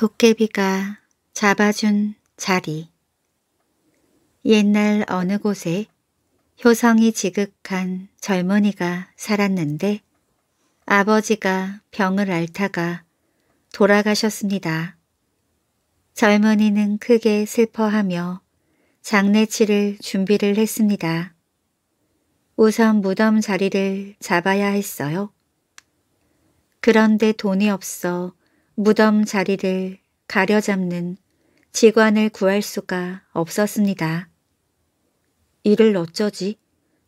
도깨비가 잡아준 자리 옛날 어느 곳에 효성이 지극한 젊은이가 살았는데 아버지가 병을 앓다가 돌아가셨습니다. 젊은이는 크게 슬퍼하며 장례치를 준비를 했습니다. 우선 무덤 자리를 잡아야 했어요. 그런데 돈이 없어 무덤 자리를 가려잡는 직관을 구할 수가 없었습니다. 이를 어쩌지?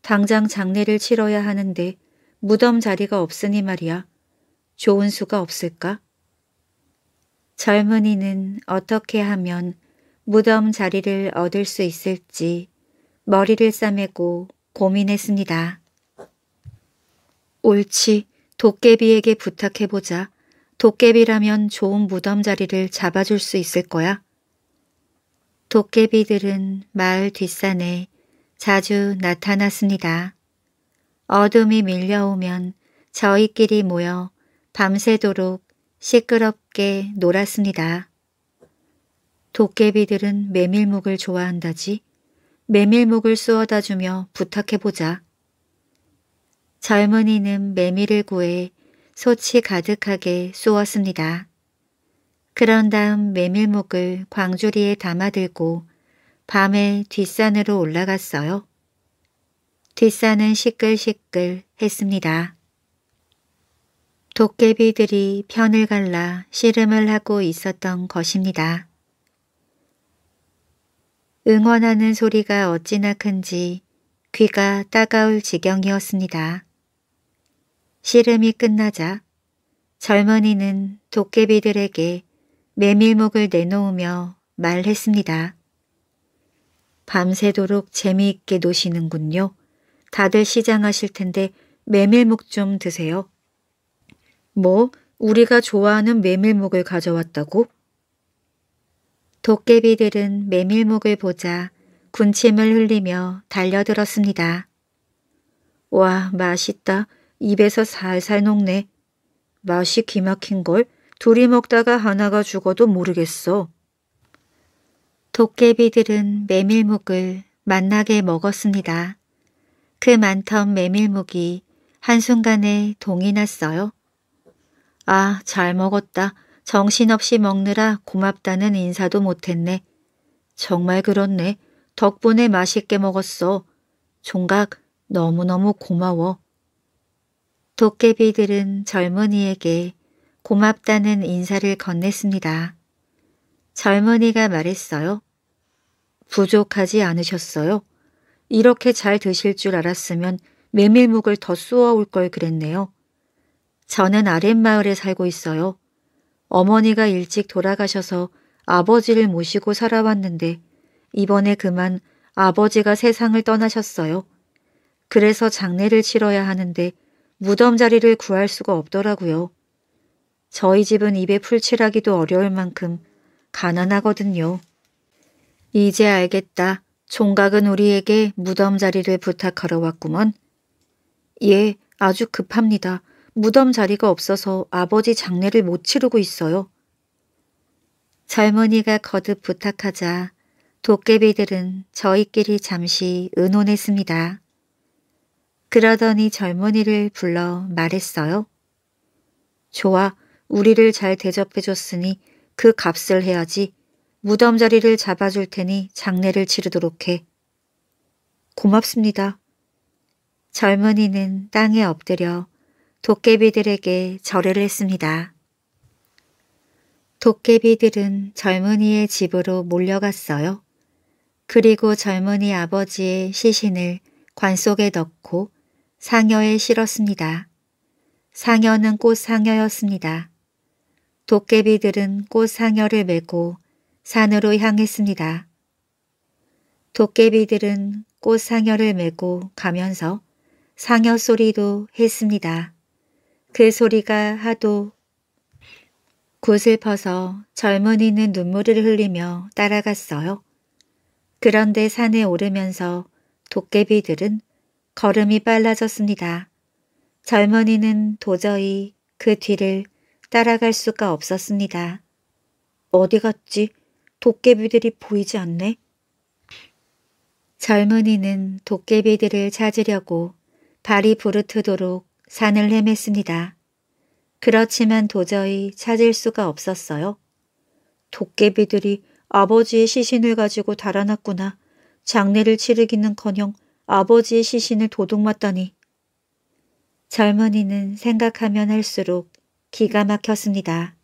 당장 장례를 치러야 하는데 무덤 자리가 없으니 말이야. 좋은 수가 없을까? 젊은이는 어떻게 하면 무덤 자리를 얻을 수 있을지 머리를 싸매고 고민했습니다. 옳지, 도깨비에게 부탁해보자. 도깨비라면 좋은 무덤 자리를 잡아줄 수 있을 거야. 도깨비들은 마을 뒷산에 자주 나타났습니다. 어둠이 밀려오면 저희끼리 모여 밤새도록 시끄럽게 놀았습니다. 도깨비들은 메밀묵을 좋아한다지 메밀묵을 쏘어다 주며 부탁해보자. 젊은이는 메밀을 구해 소치 가득하게 쏘었습니다 그런 다음 메밀목을 광주리에 담아들고 밤에 뒷산으로 올라갔어요. 뒷산은 시끌시끌 했습니다. 도깨비들이 편을 갈라 씨름을 하고 있었던 것입니다. 응원하는 소리가 어찌나 큰지 귀가 따가울 지경이었습니다. 씨름이 끝나자 젊은이는 도깨비들에게 메밀목을 내놓으며 말했습니다. 밤새도록 재미있게 노시는군요. 다들 시장하실 텐데 메밀목 좀 드세요. 뭐, 우리가 좋아하는 메밀목을 가져왔다고? 도깨비들은 메밀목을 보자 군침을 흘리며 달려들었습니다. 와, 맛있다. 입에서 살살 녹네. 맛이 기막힌 걸 둘이 먹다가 하나가 죽어도 모르겠어. 도깨비들은 메밀묵을 만나게 먹었습니다. 그 많던 메밀묵이 한순간에 동이 났어요. 아, 잘 먹었다. 정신없이 먹느라 고맙다는 인사도 못했네. 정말 그렇네. 덕분에 맛있게 먹었어. 종각, 너무너무 고마워. 도깨비들은 젊은이에게 고맙다는 인사를 건넸습니다. 젊은이가 말했어요. 부족하지 않으셨어요? 이렇게 잘 드실 줄 알았으면 메밀묵을 더 쏘아올 걸 그랬네요. 저는 아랫마을에 살고 있어요. 어머니가 일찍 돌아가셔서 아버지를 모시고 살아왔는데 이번에 그만 아버지가 세상을 떠나셨어요. 그래서 장례를 치러야 하는데 무덤 자리를 구할 수가 없더라고요. 저희 집은 입에 풀칠하기도 어려울 만큼 가난하거든요. 이제 알겠다. 종각은 우리에게 무덤 자리를 부탁하러 왔구먼. 예, 아주 급합니다. 무덤 자리가 없어서 아버지 장례를 못 치르고 있어요. 젊은이가 거듭 부탁하자 도깨비들은 저희끼리 잠시 의논했습니다. 그러더니 젊은이를 불러 말했어요. 좋아, 우리를 잘 대접해줬으니 그 값을 해야지. 무덤자리를 잡아줄 테니 장례를 치르도록 해. 고맙습니다. 젊은이는 땅에 엎드려 도깨비들에게 절을 했습니다. 도깨비들은 젊은이의 집으로 몰려갔어요. 그리고 젊은이 아버지의 시신을 관 속에 넣고 상여에 실었습니다. 상여는 꽃상여였습니다. 도깨비들은 꽃상여를 메고 산으로 향했습니다. 도깨비들은 꽃상여를 메고 가면서 상여 소리도 했습니다. 그 소리가 하도 구슬퍼서 젊은이는 눈물을 흘리며 따라갔어요. 그런데 산에 오르면서 도깨비들은 걸음이 빨라졌습니다. 젊은이는 도저히 그 뒤를 따라갈 수가 없었습니다. 어디 갔지? 도깨비들이 보이지 않네? 젊은이는 도깨비들을 찾으려고 발이 부르트도록 산을 헤맸습니다. 그렇지만 도저히 찾을 수가 없었어요. 도깨비들이 아버지의 시신을 가지고 달아났구나. 장례를 치르기는커녕 아버지의 시신을 도둑맞더니 젊은이는 생각하면 할수록 기가 막혔습니다.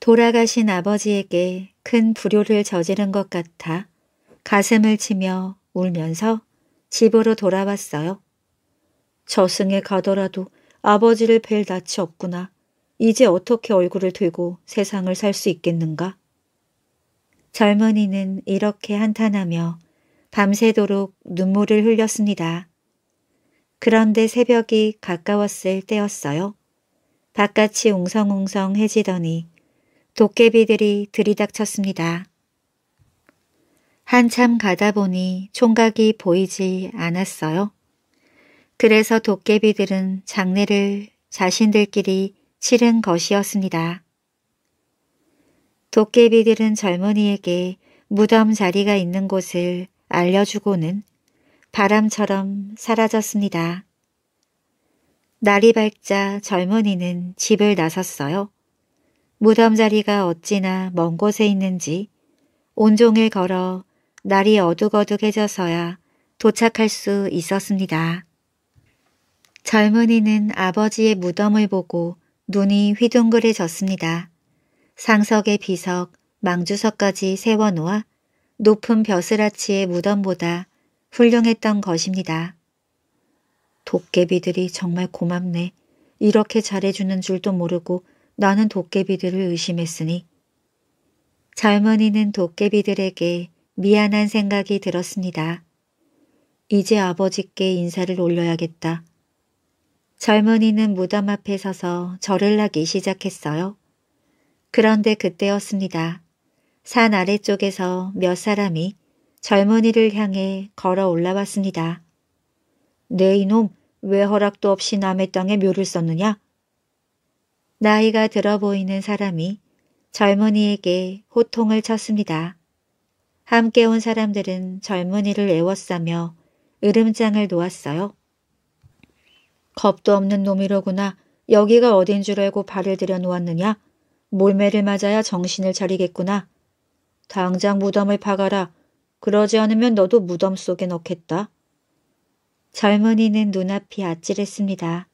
돌아가신 아버지에게 큰 불효를 저지른 것 같아 가슴을 치며 울면서 집으로 돌아왔어요. 저승에 가더라도 아버지를 뵐 낯이 없구나. 이제 어떻게 얼굴을 들고 세상을 살 수 있겠는가? 젊은이는 이렇게 한탄하며 밤새도록 눈물을 흘렸습니다. 그런데 새벽이 가까웠을 때였어요. 바깥이 웅성웅성 해지더니 도깨비들이 들이닥쳤습니다. 한참 가다 보니 총각이 보이지 않았어요. 그래서 도깨비들은 장례를 자신들끼리 치른 것이었습니다. 도깨비들은 젊은이에게 무덤 자리가 있는 곳을 알려주고는 바람처럼 사라졌습니다. 날이 밝자 젊은이는 집을 나섰어요. 무덤자리가 어찌나 먼 곳에 있는지 온종일 걸어 날이 어둑어둑해져서야 도착할 수 있었습니다. 젊은이는 아버지의 무덤을 보고 눈이 휘둥그레졌습니다. 상석의 비석, 망주석까지 세워놓아 높은 벼슬아치의 무덤보다 훌륭했던 것입니다. 도깨비들이 정말 고맙네. 이렇게 잘해주는 줄도 모르고 나는 도깨비들을 의심했으니. 젊은이는 도깨비들에게 미안한 생각이 들었습니다. 이제 아버지께 인사를 올려야겠다. 젊은이는 무덤 앞에 서서 절을 하기 시작했어요. 그런데 그때였습니다. 산 아래쪽에서 몇 사람이 젊은이를 향해 걸어 올라왔습니다. 네 이놈 왜 허락도 없이 남의 땅에 묘를 썼느냐? 나이가 들어 보이는 사람이 젊은이에게 호통을 쳤습니다. 함께 온 사람들은 젊은이를 애워싸며 으름장을 놓았어요. 겁도 없는 놈이로구나. 여기가 어딘 줄 알고 발을 들여놓았느냐? 몰매를 맞아야 정신을 차리겠구나. 당장 무덤을 박아라. 그러지 않으면 너도 무덤 속에 넣겠다. 젊은이는 눈앞이 아찔했습니다.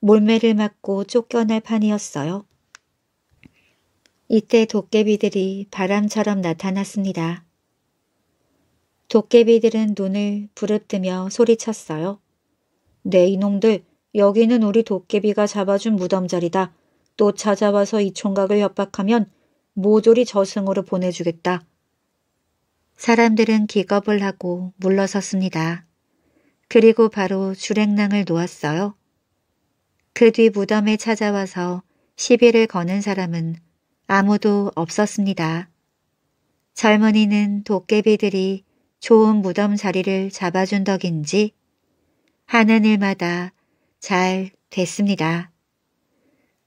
몰매를 맞고 쫓겨날 판이었어요. 이때 도깨비들이 바람처럼 나타났습니다. 도깨비들은 눈을 부릅뜨며 소리쳤어요. 네 이놈들 여기는 우리 도깨비가 잡아준 무덤자리다. 또 찾아와서 이 총각을 협박하면 모조리 저승으로 보내주겠다. 사람들은 기겁을 하고 물러섰습니다. 그리고 바로 주랭낭을 놓았어요. 그 뒤 무덤에 찾아와서 시비를 거는 사람은 아무도 없었습니다. 젊은이는 도깨비들이 좋은 무덤 자리를 잡아준 덕인지 하는 일마다 잘 됐습니다.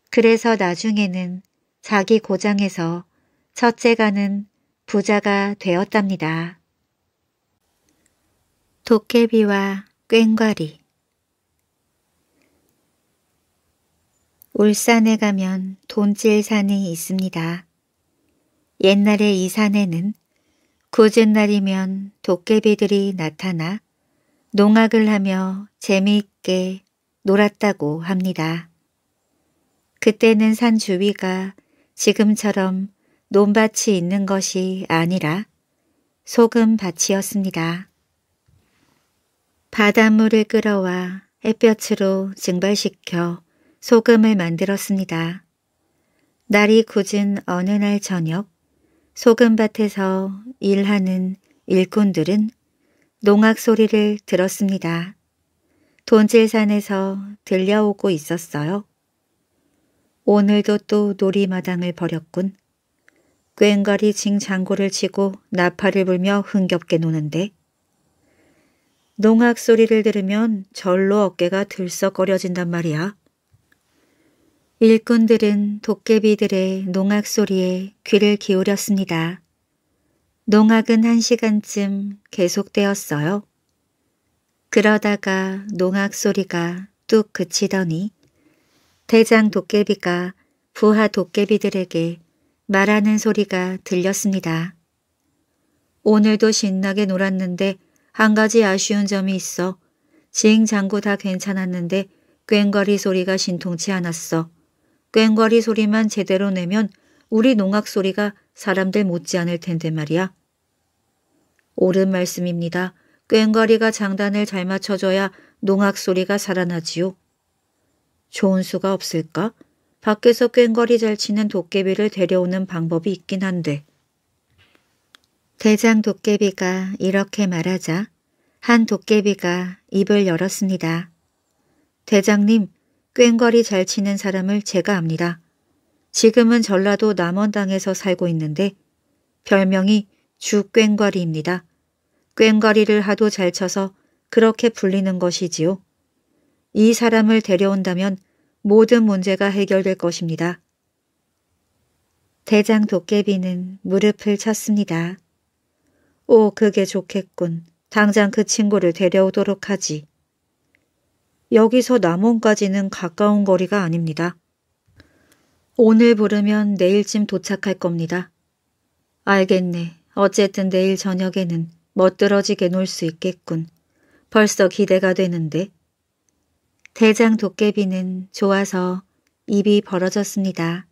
그래서 나중에는 자기 고장에서 첫째가는 부자가 되었답니다. 도깨비와 꽹과리 울산에 가면 돈질산이 있습니다. 옛날에 이 산에는 굳은 날이면 도깨비들이 나타나 농악을 하며 재미있게 놀았다고 합니다. 그때는 산 주위가 지금처럼 논밭이 있는 것이 아니라 소금밭이었습니다. 바닷물을 끌어와 햇볕으로 증발시켜 소금을 만들었습니다. 날이 굳은 어느 날 저녁 소금밭에서 일하는 일꾼들은 농악 소리를 들었습니다. 돈질산에서 들려오고 있었어요. 오늘도 또 놀이마당을 버렸군 꽹과리 징장고를 치고 나팔을 불며 흥겹게 노는데 농악 소리를 들으면 절로 어깨가 들썩거려진단 말이야. 일꾼들은 도깨비들의 농악 소리에 귀를 기울였습니다. 농악은 한 시간쯤 계속되었어요. 그러다가 농악 소리가 뚝 그치더니 대장 도깨비가 부하 도깨비들에게 말하는 소리가 들렸습니다. 오늘도 신나게 놀았는데 한 가지 아쉬운 점이 있어. 징 장구 다 괜찮았는데 꽹과리 소리가 신통치 않았어. 꽹과리 소리만 제대로 내면 우리 농악 소리가 사람들 못지않을 텐데 말이야. 옳은 말씀입니다. 꽹과리가 장단을 잘 맞춰줘야 농악 소리가 살아나지요. 좋은 수가 없을까? 밖에서 꽹거리 잘 치는 도깨비를 데려오는 방법이 있긴 한데. 대장 도깨비가 이렇게 말하자 한 도깨비가 입을 열었습니다. 대장님, 꽹거리 잘 치는 사람을 제가 압니다. 지금은 전라도 남원당에서 살고 있는데 별명이 주꽹거리입니다. 꽹거리를 하도 잘 쳐서 그렇게 불리는 것이지요. 이 사람을 데려온다면 모든 문제가 해결될 것입니다. 대장 도깨비는 무릎을 쳤습니다. 오, 그게 좋겠군. 당장 그 친구를 데려오도록 하지. 여기서 남원까지는 가까운 거리가 아닙니다. 오늘 부르면 내일쯤 도착할 겁니다. 알겠네. 어쨌든 내일 저녁에는 멋들어지게 놀 수 있겠군. 벌써 기대가 되는데. 대장 도깨비는 좋아서 입이 벌어졌습니다.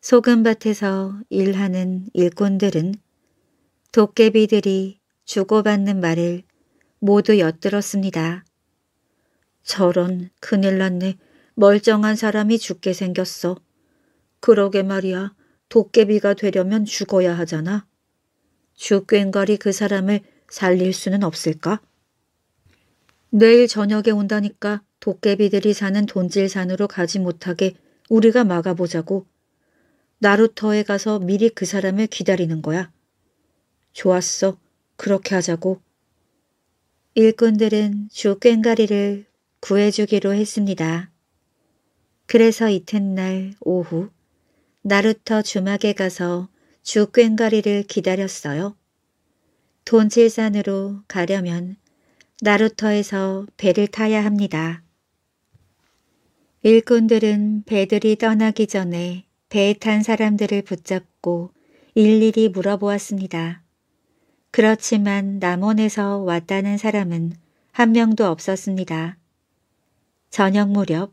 소금밭에서 일하는 일꾼들은 도깨비들이 주고받는 말을 모두 엿들었습니다. 저런 큰일 났네. 멀쩡한 사람이 죽게 생겼어. 그러게 말이야. 도깨비가 되려면 죽어야 하잖아. 죽꽹거리그 사람을 살릴 수는 없을까? 내일 저녁에 온다니까 도깨비들이 사는 돈질산으로 가지 못하게 우리가 막아보자고 나루터에 가서 미리 그 사람을 기다리는 거야. 좋았어. 그렇게 하자고. 일꾼들은 주 꽹가리를 구해주기로 했습니다. 그래서 이튿날 오후 나루터 주막에 가서 주 꽹가리를 기다렸어요. 돈칠산으로 가려면 나루터에서 배를 타야 합니다. 일꾼들은 배들이 떠나기 전에 배에 탄 사람들을 붙잡고 일일이 물어보았습니다. 그렇지만 남원에서 왔다는 사람은 한 명도 없었습니다. 저녁 무렵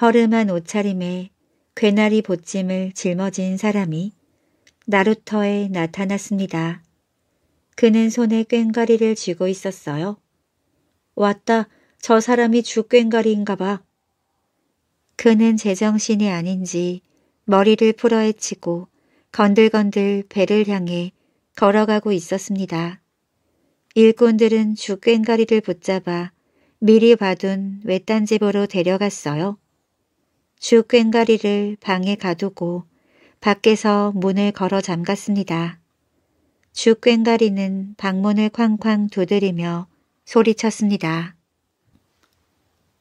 허름한 옷차림에 괴나리 보침을 짊어진 사람이 나루터에 나타났습니다. 그는 손에 꽹과리를 쥐고 있었어요. 왔다, 저 사람이 죽 꽹과리인가 봐. 그는 제정신이 아닌지 머리를 풀어헤치고 건들건들 배를 향해 걸어가고 있었습니다. 일꾼들은 죽꽹가리를 붙잡아 미리 봐둔 외딴 집으로 데려갔어요. 죽꽹가리를 방에 가두고 밖에서 문을 걸어 잠갔습니다. 죽꽹가리는 방문을 쾅쾅 두드리며 소리쳤습니다.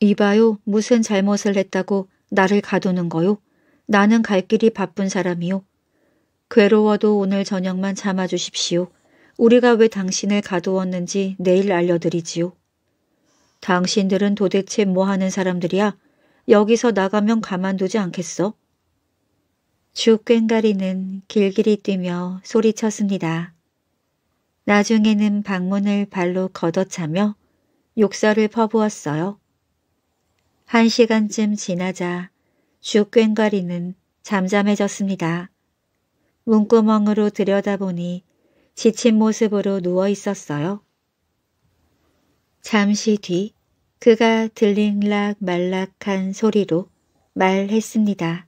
이봐요, 무슨 잘못을 했다고 나를 가두는 거요? 나는 갈 길이 바쁜 사람이요. 괴로워도 오늘 저녁만 참아주십시오. 우리가 왜 당신을 가두었는지 내일 알려드리지요. 당신들은 도대체 뭐 하는 사람들이야? 여기서 나가면 가만두지 않겠어? 죽꽹가리는 길길이 뛰며 소리쳤습니다. 나중에는 방문을 발로 걷어차며 욕설을 퍼부었어요. 한 시간쯤 지나자 죽괭과리는 잠잠해졌습니다. 문구멍으로 들여다보니 지친 모습으로 누워 있었어요. 잠시 뒤 그가 들링락 말락한 소리로 말했습니다.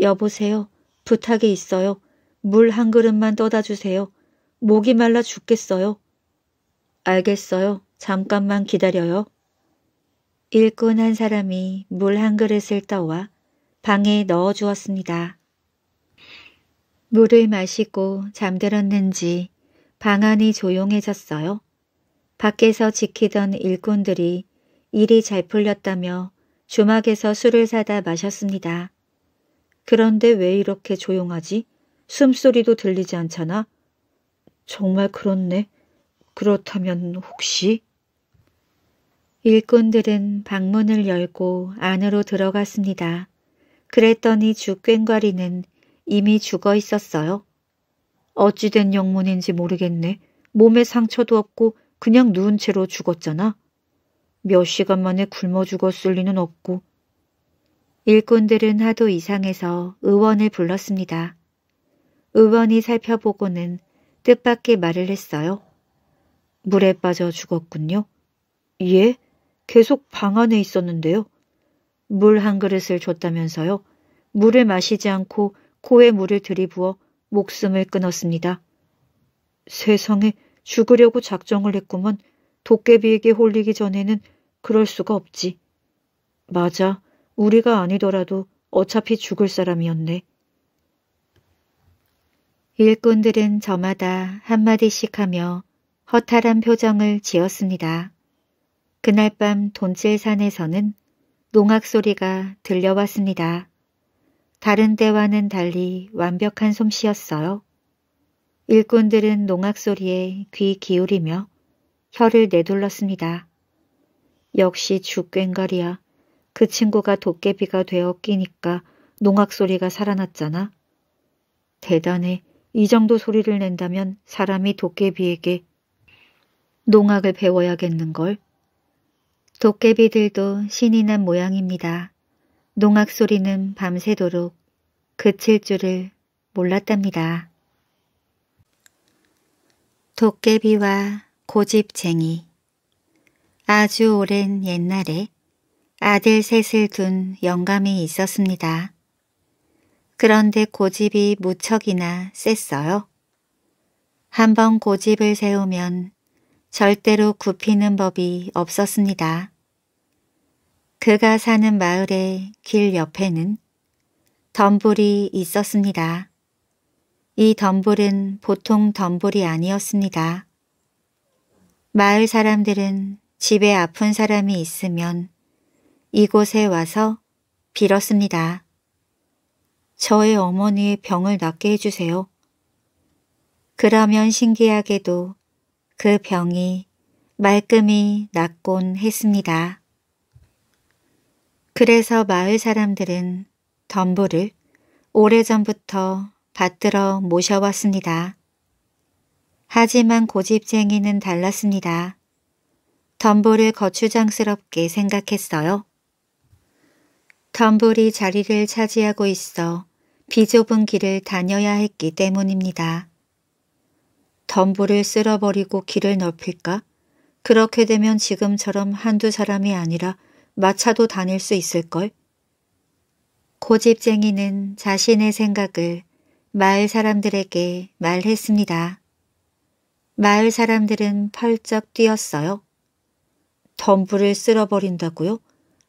여보세요. 부탁이 있어요. 물 한 그릇만 떠다 주세요. 목이 말라 죽겠어요. 알겠어요. 잠깐만 기다려요. 일꾼 한 사람이 물 한 그릇을 떠와 방에 넣어 주었습니다. 물을 마시고 잠들었는지 방 안이 조용해졌어요. 밖에서 지키던 일꾼들이 일이 잘 풀렸다며 주막에서 술을 사다 마셨습니다. 그런데 왜 이렇게 조용하지? 숨소리도 들리지 않잖아. 정말 그렇네. 그렇다면 혹시... 일꾼들은 방문을 열고 안으로 들어갔습니다. 그랬더니 죽꽹과리는 이미 죽어 있었어요. 어찌된 영문인지 모르겠네. 몸에 상처도 없고 그냥 누운 채로 죽었잖아. 몇 시간 만에 굶어 죽었을 리는 없고. 일꾼들은 하도 이상해서 의원을 불렀습니다. 의원이 살펴보고는 뜻밖의 말을 했어요. 물에 빠져 죽었군요. 예? 계속 방 안에 있었는데요. 물 한 그릇을 줬다면서요. 물을 마시지 않고 코에 물을 들이부어 목숨을 끊었습니다. 세상에 죽으려고 작정을 했구먼. 도깨비에게 홀리기 전에는 그럴 수가 없지. 맞아. 우리가 아니더라도 어차피 죽을 사람이었네. 일꾼들은 저마다 한마디씩 하며 허탈한 표정을 지었습니다. 그날 밤 돈칠산에서는 농악 소리가 들려왔습니다. 다른 때와는 달리 완벽한 솜씨였어요. 일꾼들은 농악 소리에 귀 기울이며 혀를 내둘렀습니다. 역시 죽꽹거리야. 그 친구가 도깨비가 되어 끼니까 농악 소리가 살아났잖아. 대단해. 이 정도 소리를 낸다면 사람이 도깨비에게 농악을 배워야겠는걸. 도깨비들도 신이 난 모양입니다. 농악 소리는 밤새도록 그칠 줄을 몰랐답니다. 도깨비와 고집쟁이 아주 오랜 옛날에 아들 셋을 둔 영감이 있었습니다. 그런데 고집이 무척이나 셌어요. 한번 고집을 세우면 절대로 굽히는 법이 없었습니다. 그가 사는 마을의 길 옆에는 덤불이 있었습니다. 이 덤불은 보통 덤불이 아니었습니다. 마을 사람들은 집에 아픈 사람이 있으면 이곳에 와서 빌었습니다. 저의 어머니의 병을 낫게 해주세요. 그러면 신기하게도 그 병이 말끔히 낫곤 했습니다. 그래서 마을 사람들은 덤보를 오래전부터 받들어 모셔왔습니다. 하지만 고집쟁이는 달랐습니다. 덤보를 거추장스럽게 생각했어요. 덤불이 자리를 차지하고 있어 비좁은 길을 다녀야 했기 때문입니다. 덤불을 쓸어버리고 길을 넓힐까? 그렇게 되면 지금처럼 한두 사람이 아니라 마차도 다닐 수 있을걸? 고집쟁이는 자신의 생각을 마을 사람들에게 말했습니다. 마을 사람들은 펄쩍 뛰었어요. 덤불을 쓸어버린다고요?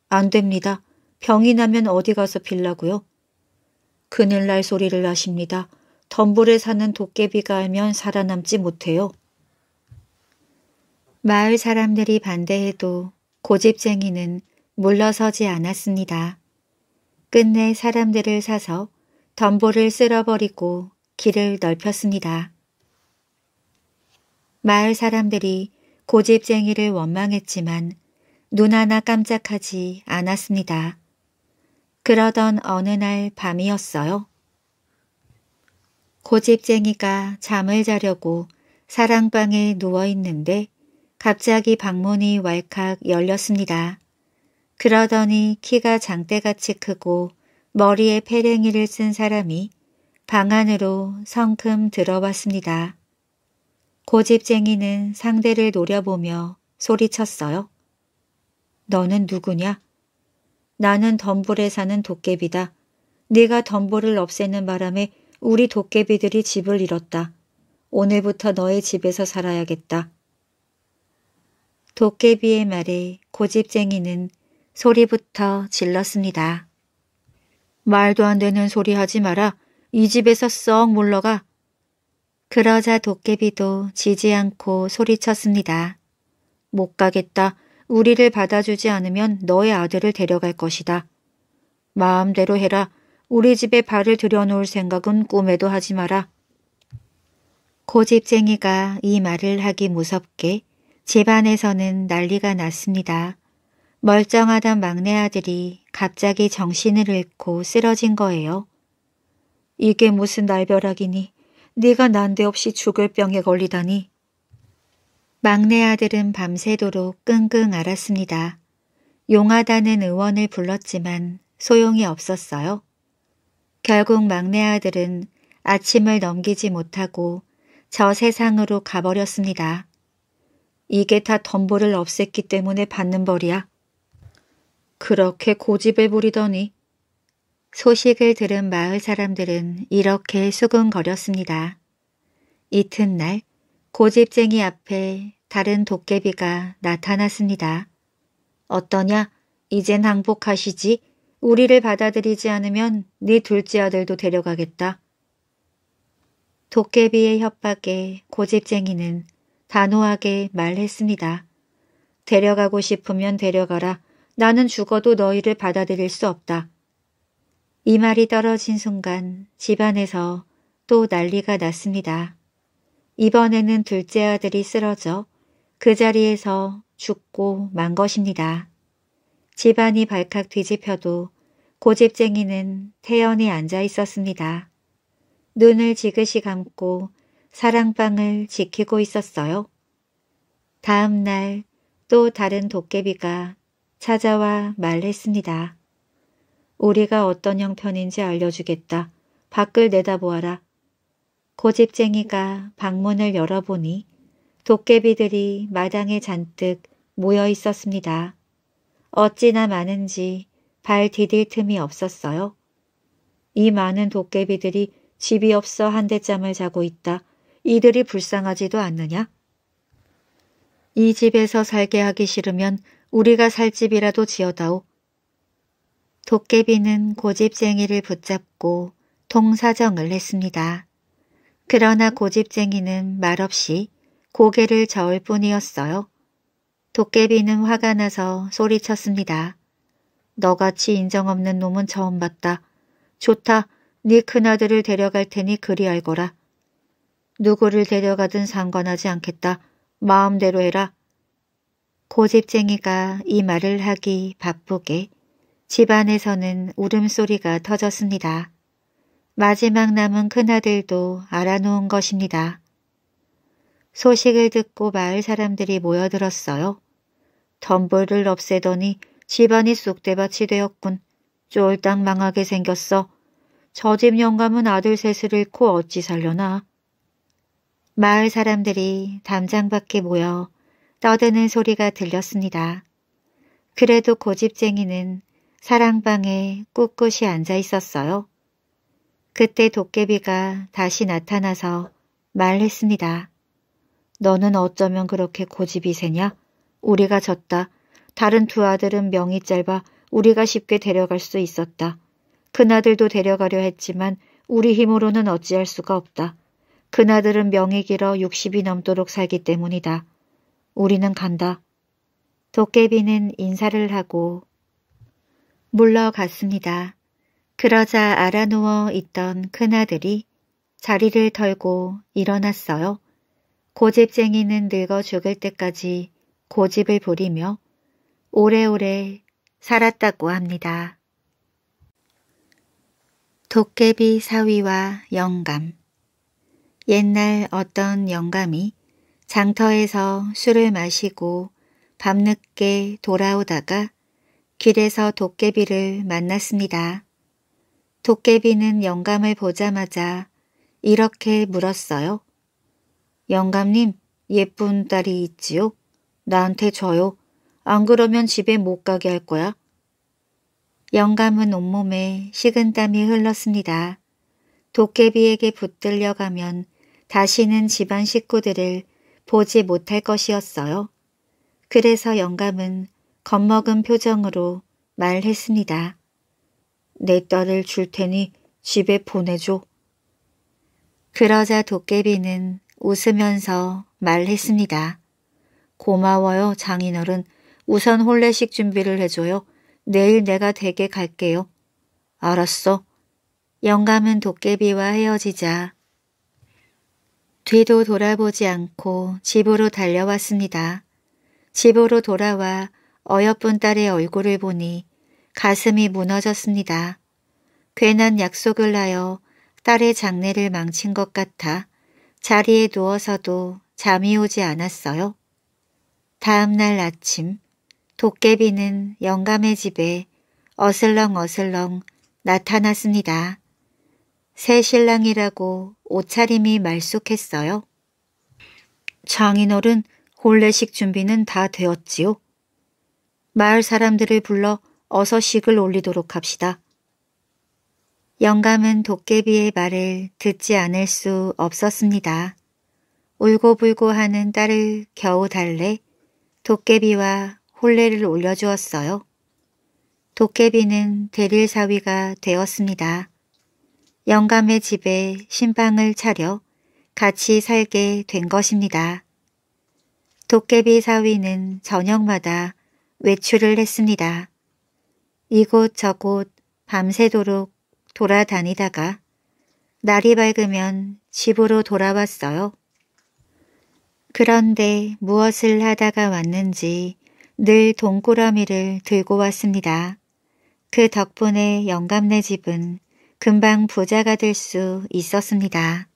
안 됩니다. 병이 나면 어디 가서 빌라고요? 그늘날 소리를 하십니다. 덤불에 사는 도깨비가 알면 살아남지 못해요. 마을 사람들이 반대해도 고집쟁이는 물러서지 않았습니다. 끝내 사람들을 사서 덤보를 쓸어버리고 길을 넓혔습니다. 마을 사람들이 고집쟁이를 원망했지만 눈 하나 깜짝하지 않았습니다. 그러던 어느 날 밤이었어요. 고집쟁이가 잠을 자려고 사랑방에 누워있는데 갑자기 방문이 왈칵 열렸습니다. 그러더니 키가 장대같이 크고 머리에 페랭이를 쓴 사람이 방 안으로 성큼 들어왔습니다. 고집쟁이는 상대를 노려보며 소리쳤어요. 너는 누구냐? 나는 덤불에 사는 도깨비다. 네가 덤불을 없애는 바람에 우리 도깨비들이 집을 잃었다. 오늘부터 너의 집에서 살아야겠다. 도깨비의 말에 고집쟁이는 소리부터 질렀습니다. 말도 안 되는 소리 하지 마라. 이 집에서 썩 물러가. 그러자 도깨비도 지지 않고 소리쳤습니다. 못 가겠다. 우리를 받아주지 않으면 너의 아들을 데려갈 것이다. 마음대로 해라. 우리 집에 발을 들여놓을 생각은 꿈에도 하지 마라. 고집쟁이가 이 말을 하기 무섭게 집안에서는 난리가 났습니다. 멀쩡하던 막내 아들이 갑자기 정신을 잃고 쓰러진 거예요. 이게 무슨 날벼락이니 네가 난데없이 죽을 병에 걸리다니. 막내 아들은 밤새도록 끙끙 앓았습니다. 용하다는 의원을 불렀지만 소용이 없었어요. 결국 막내 아들은 아침을 넘기지 못하고 저 세상으로 가버렸습니다. 이게 다 덤보를 없앴기 때문에 받는 벌이야. 그렇게 고집을 부리더니 소식을 들은 마을 사람들은 이렇게 수근거렸습니다. 이튿날 고집쟁이 앞에 다른 도깨비가 나타났습니다. 어떠냐? 이젠 항복하시지? 우리를 받아들이지 않으면 네 둘째 아들도 데려가겠다. 도깨비의 협박에 고집쟁이는 단호하게 말했습니다. 데려가고 싶으면 데려가라. 나는 죽어도 너희를 받아들일 수 없다. 이 말이 떨어진 순간 집안에서 또 난리가 났습니다. 이번에는 둘째 아들이 쓰러져 그 자리에서 죽고 만 것입니다. 집안이 발칵 뒤집혀도 고집쟁이는 태연히 앉아 있었습니다. 눈을 지그시 감고 사랑방을 지키고 있었어요. 다음 날 또 다른 도깨비가 찾아와 말했습니다. 우리가 어떤 형편인지 알려주겠다. 밖을 내다보아라. 고집쟁이가 방문을 열어보니 도깨비들이 마당에 잔뜩 모여 있었습니다. 어찌나 많은지 발 디딜 틈이 없었어요. 이 많은 도깨비들이 집이 없어 한대잠을 자고 있다. 이들이 불쌍하지도 않느냐? 이 집에서 살게 하기 싫으면 우리가 살 집이라도 지어다오. 도깨비는 고집쟁이를 붙잡고 통사정을 했습니다. 그러나 고집쟁이는 말없이 고개를 저을 뿐이었어요. 도깨비는 화가 나서 소리쳤습니다. 너같이 인정 없는 놈은 처음 봤다. 좋다. 네 큰아들을 데려갈 테니 그리 알거라. 누구를 데려가든 상관하지 않겠다. 마음대로 해라. 고집쟁이가 이 말을 하기 바쁘게 집안에서는 울음소리가 터졌습니다. 마지막 남은 큰아들도 알아놓은 것입니다. 소식을 듣고 마을 사람들이 모여들었어요. 덤불을 없애더니 집안이 쑥대밭이 되었군. 쫄딱 망하게 생겼어. 저 집 영감은 아들 셋을 잃고 어찌 살려나. 마을 사람들이 담장 밖에 모여 떠드는 소리가 들렸습니다. 그래도 고집쟁이는 사랑방에 꿋꿋이 앉아 있었어요. 그때 도깨비가 다시 나타나서 말했습니다. 너는 어쩌면 그렇게 고집이 세냐? 우리가 졌다. 다른 두 아들은 명이 짧아 우리가 쉽게 데려갈 수 있었다. 큰아들도 데려가려 했지만 우리 힘으로는 어찌할 수가 없다. 큰아들은 명이 길어 60이 넘도록 살기 때문이다. 우리는 간다. 도깨비는 인사를 하고 물러갔습니다. 그러자 알아누워 있던 큰아들이 자리를 털고 일어났어요. 고집쟁이는 늙어 죽을 때까지 고집을 부리며 오래오래 살았다고 합니다. 도깨비 사위와 영감 옛날 어떤 영감이 장터에서 술을 마시고 밤늦게 돌아오다가 길에서 도깨비를 만났습니다. 도깨비는 영감을 보자마자 이렇게 물었어요. 영감님, 예쁜 딸이 있지요? 나한테 줘요. 안 그러면 집에 못 가게 할 거야. 영감은 온몸에 식은땀이 흘렀습니다. 도깨비에게 붙들려가면 다시는 집안 식구들을 보지 못할 것이었어요. 그래서 영감은 겁먹은 표정으로 말했습니다. 내 딸을 줄 테니 집에 보내줘. 그러자 도깨비는 웃으면서 말했습니다. 고마워요 장인어른. 우선 혼례식 준비를 해줘요. 내일 내가 댁에 갈게요. 알았어. 영감은 도깨비와 헤어지자 뒤도 돌아보지 않고 집으로 달려왔습니다. 집으로 돌아와 어여쁜 딸의 얼굴을 보니 가슴이 무너졌습니다. 괜한 약속을 하여 딸의 장례를 망친 것 같아 자리에 누워서도 잠이 오지 않았어요. 다음 날 아침 도깨비는 영감의 집에 어슬렁어슬렁 나타났습니다. 새 신랑이라고 옷차림이 말쑥했어요. 장인어른 홀례식 준비는 다 되었지요. 마을 사람들을 불러 어서 식을 올리도록 합시다. 영감은 도깨비의 말을 듣지 않을 수 없었습니다. 울고불고 하는 딸을 겨우 달래 도깨비와 홀례를 올려주었어요. 도깨비는 대릴사위가 되었습니다. 영감의 집에 신방을 차려 같이 살게 된 것입니다. 도깨비 사위는 저녁마다 외출을 했습니다. 이곳저곳 밤새도록 돌아다니다가 날이 밝으면 집으로 돌아왔어요. 그런데 무엇을 하다가 왔는지 늘 동그라미를 들고 왔습니다. 그 덕분에 영감네 집은 금방 부자가 될 수 있었습니다.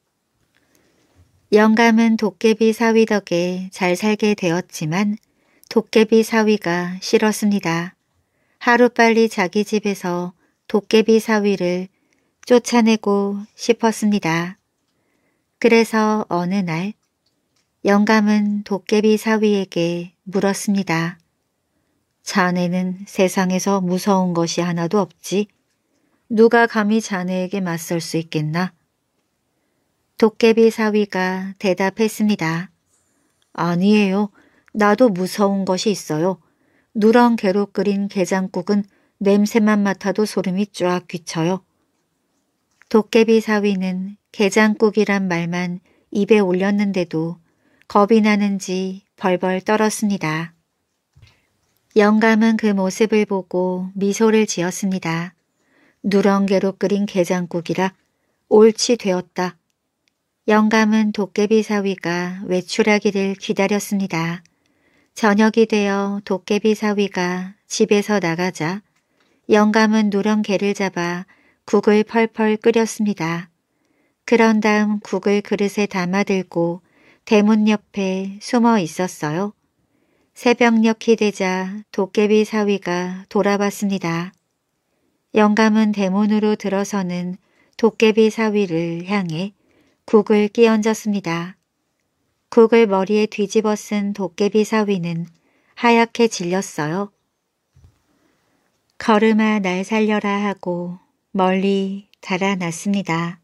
영감은 도깨비 사위 덕에 잘 살게 되었지만 도깨비 사위가 싫었습니다. 하루빨리 자기 집에서 도깨비 사위를 쫓아내고 싶었습니다. 그래서 어느 날 영감은 도깨비 사위에게 물었습니다. 자네는 세상에서 무서운 것이 하나도 없지. 누가 감히 자네에게 맞설 수 있겠나? 도깨비 사위가 대답했습니다. 아니에요. 나도 무서운 것이 있어요. 누런 개로 끓인 게장국은 냄새만 맡아도 소름이 쫙 귀쳐요. 도깨비 사위는 게장국이란 말만 입에 올렸는데도 겁이 나는지 벌벌 떨었습니다. 영감은 그 모습을 보고 미소를 지었습니다. 누렁개로 끓인 게장국이라 옳지 되었다. 영감은 도깨비 사위가 외출하기를 기다렸습니다. 저녁이 되어 도깨비 사위가 집에서 나가자 영감은 누렁 개를 잡아 국을 펄펄 끓였습니다. 그런 다음 국을 그릇에 담아들고 대문 옆에 숨어 있었어요. 새벽녘이 되자 도깨비 사위가 돌아왔습니다. 영감은 대문으로 들어서는 도깨비 사위를 향해 국을 끼얹었습니다. 국을 머리에 뒤집어 쓴 도깨비 사위는 하얗게 질렸어요. 걸음아 날 살려라 하고 멀리 달아났습니다.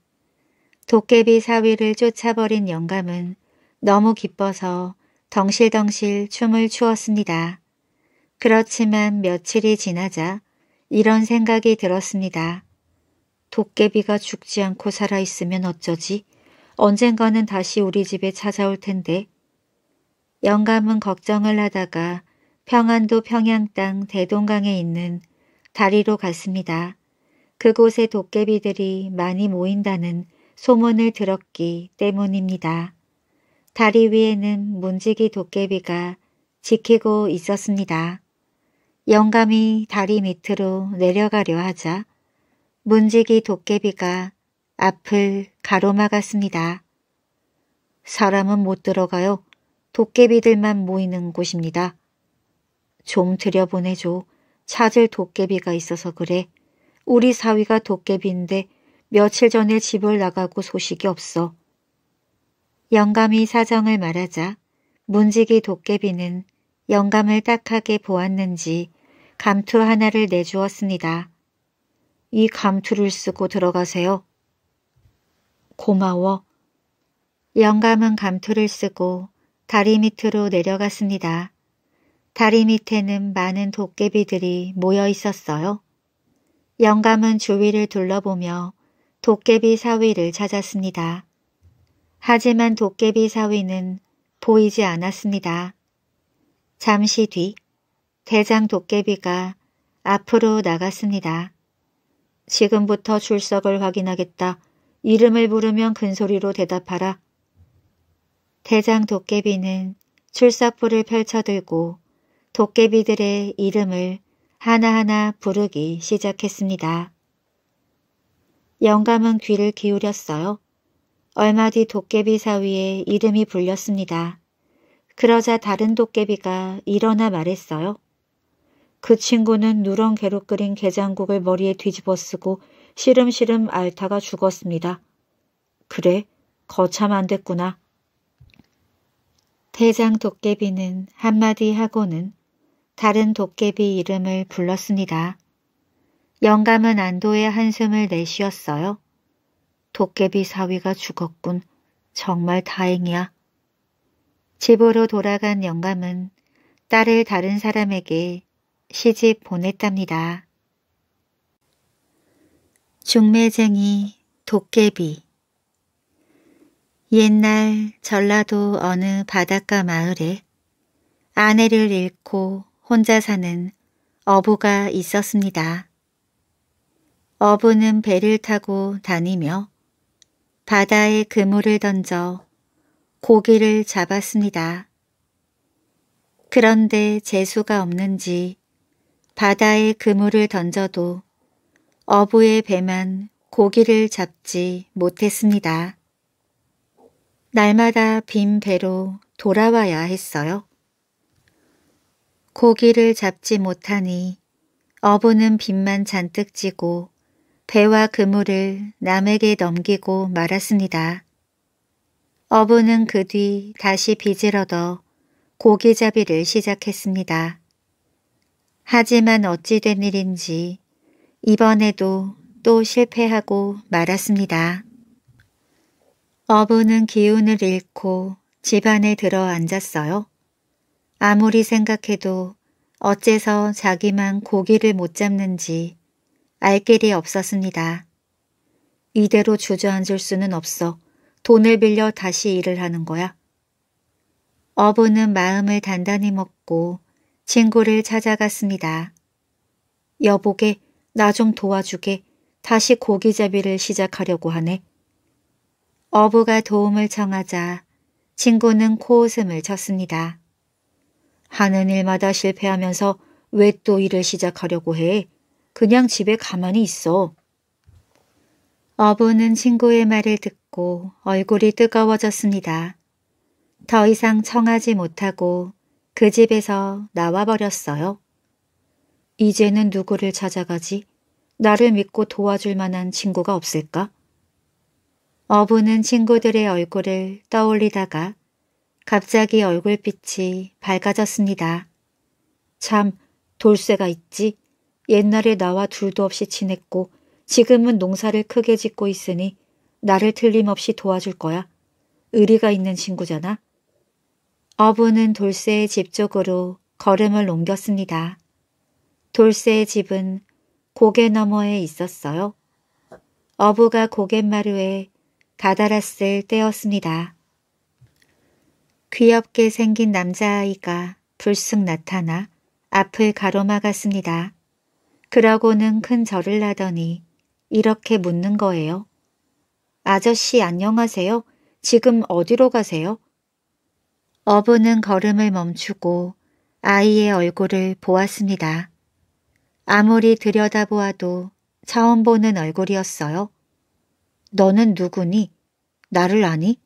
도깨비 사위를 쫓아버린 영감은 너무 기뻐서 덩실덩실 춤을 추었습니다. 그렇지만 며칠이 지나자 이런 생각이 들었습니다. 도깨비가 죽지 않고 살아있으면 어쩌지? 언젠가는 다시 우리 집에 찾아올 텐데. 영감은 걱정을 하다가 평안도 평양 땅 대동강에 있는 다리로 갔습니다. 그곳에 도깨비들이 많이 모인다는 소문을 들었기 때문입니다. 다리 위에는 문지기 도깨비가 지키고 있었습니다. 영감이 다리 밑으로 내려가려 하자 문지기 도깨비가 앞을 가로막았습니다. 사람은 못 들어가요. 도깨비들만 모이는 곳입니다. 좀 들여보내줘. 찾을 도깨비가 있어서 그래. 우리 사위가 도깨비인데 며칠 전에 집을 나가고 소식이 없어. 영감이 사정을 말하자 문지기 도깨비는 영감을 딱하게 보았는지 감투 하나를 내주었습니다. 이 감투를 쓰고 들어가세요. 고마워. 영감은 감투를 쓰고 다리 밑으로 내려갔습니다. 다리 밑에는 많은 도깨비들이 모여 있었어요. 영감은 주위를 둘러보며 도깨비 사위를 찾았습니다. 하지만 도깨비 사위는 보이지 않았습니다. 잠시 뒤 대장 도깨비가 앞으로 나갔습니다. 지금부터 출석을 확인하겠다. 이름을 부르면 큰소리로 대답하라. 대장 도깨비는 출석부를 펼쳐들고 도깨비들의 이름을 하나하나 부르기 시작했습니다. 영감은 귀를 기울였어요. 얼마 뒤 도깨비 사위의 이름이 불렸습니다. 그러자 다른 도깨비가 일어나 말했어요. 그 친구는 누런개로 끓인 게장국을 머리에 뒤집어 쓰고 시름시름 앓다가 죽었습니다. 그래, 거참 안 됐구나. 대장 도깨비는 한마디 하고는 다른 도깨비 이름을 불렀습니다. 영감은 안도의 한숨을 내쉬었어요. 도깨비 사위가 죽었군. 정말 다행이야. 집으로 돌아간 영감은 딸을 다른 사람에게 시집 보냈답니다. 중매쟁이 도깨비 옛날 전라도 어느 바닷가 마을에 아내를 잃고 혼자 사는 어부가 있었습니다. 어부는 배를 타고 다니며 바다에 그물을 던져 고기를 잡았습니다. 그런데 재수가 없는지 바다에 그물을 던져도 어부의 배만 고기를 잡지 못했습니다. 날마다 빈 배로 돌아와야 했어요. 고기를 잡지 못하니 어부는 빚만 잔뜩 지고 배와 그물을 남에게 넘기고 말았습니다. 어부는 그 뒤 다시 빚을 얻어 고기잡이를 시작했습니다. 하지만 어찌 된 일인지 이번에도 또 실패하고 말았습니다. 어부는 기운을 잃고 집안에 들어앉았어요. 아무리 생각해도 어째서 자기만 고기를 못 잡는지 알 길이 없었습니다. 이대로 주저앉을 수는 없어 돈을 빌려 다시 일을 하는 거야. 어부는 마음을 단단히 먹고 친구를 찾아갔습니다. 여보게 나 좀 도와주게 다시 고기잡이를 시작하려고 하네. 어부가 도움을 청하자 친구는 코웃음을 쳤습니다. 하는 일마다 실패하면서 왜 또 일을 시작하려고 해? 그냥 집에 가만히 있어. 어부는 친구의 말을 듣고 얼굴이 뜨거워졌습니다. 더 이상 청하지 못하고 그 집에서 나와버렸어요. 이제는 누구를 찾아가지? 나를 믿고 도와줄 만한 친구가 없을까? 어부는 친구들의 얼굴을 떠올리다가 갑자기 얼굴빛이 밝아졌습니다. 참, 돌쇠가 있지. 옛날에 나와 둘도 없이 지냈고 지금은 농사를 크게 짓고 있으니 나를 틀림없이 도와줄 거야. 의리가 있는 친구잖아. 어부는 돌쇠의 집 쪽으로 걸음을 옮겼습니다. 돌쇠의 집은 고개 너머에 있었어요. 어부가 고갯마루에 가다랐을 때였습니다. 귀엽게 생긴 남자아이가 불쑥 나타나 앞을 가로막았습니다. 그러고는 큰 절을 하더니 이렇게 묻는 거예요. 아저씨 안녕하세요. 지금 어디로 가세요? 어부는 걸음을 멈추고 아이의 얼굴을 보았습니다. 아무리 들여다보아도 처음 보는 얼굴이었어요. 너는 누구니? 나를 아니?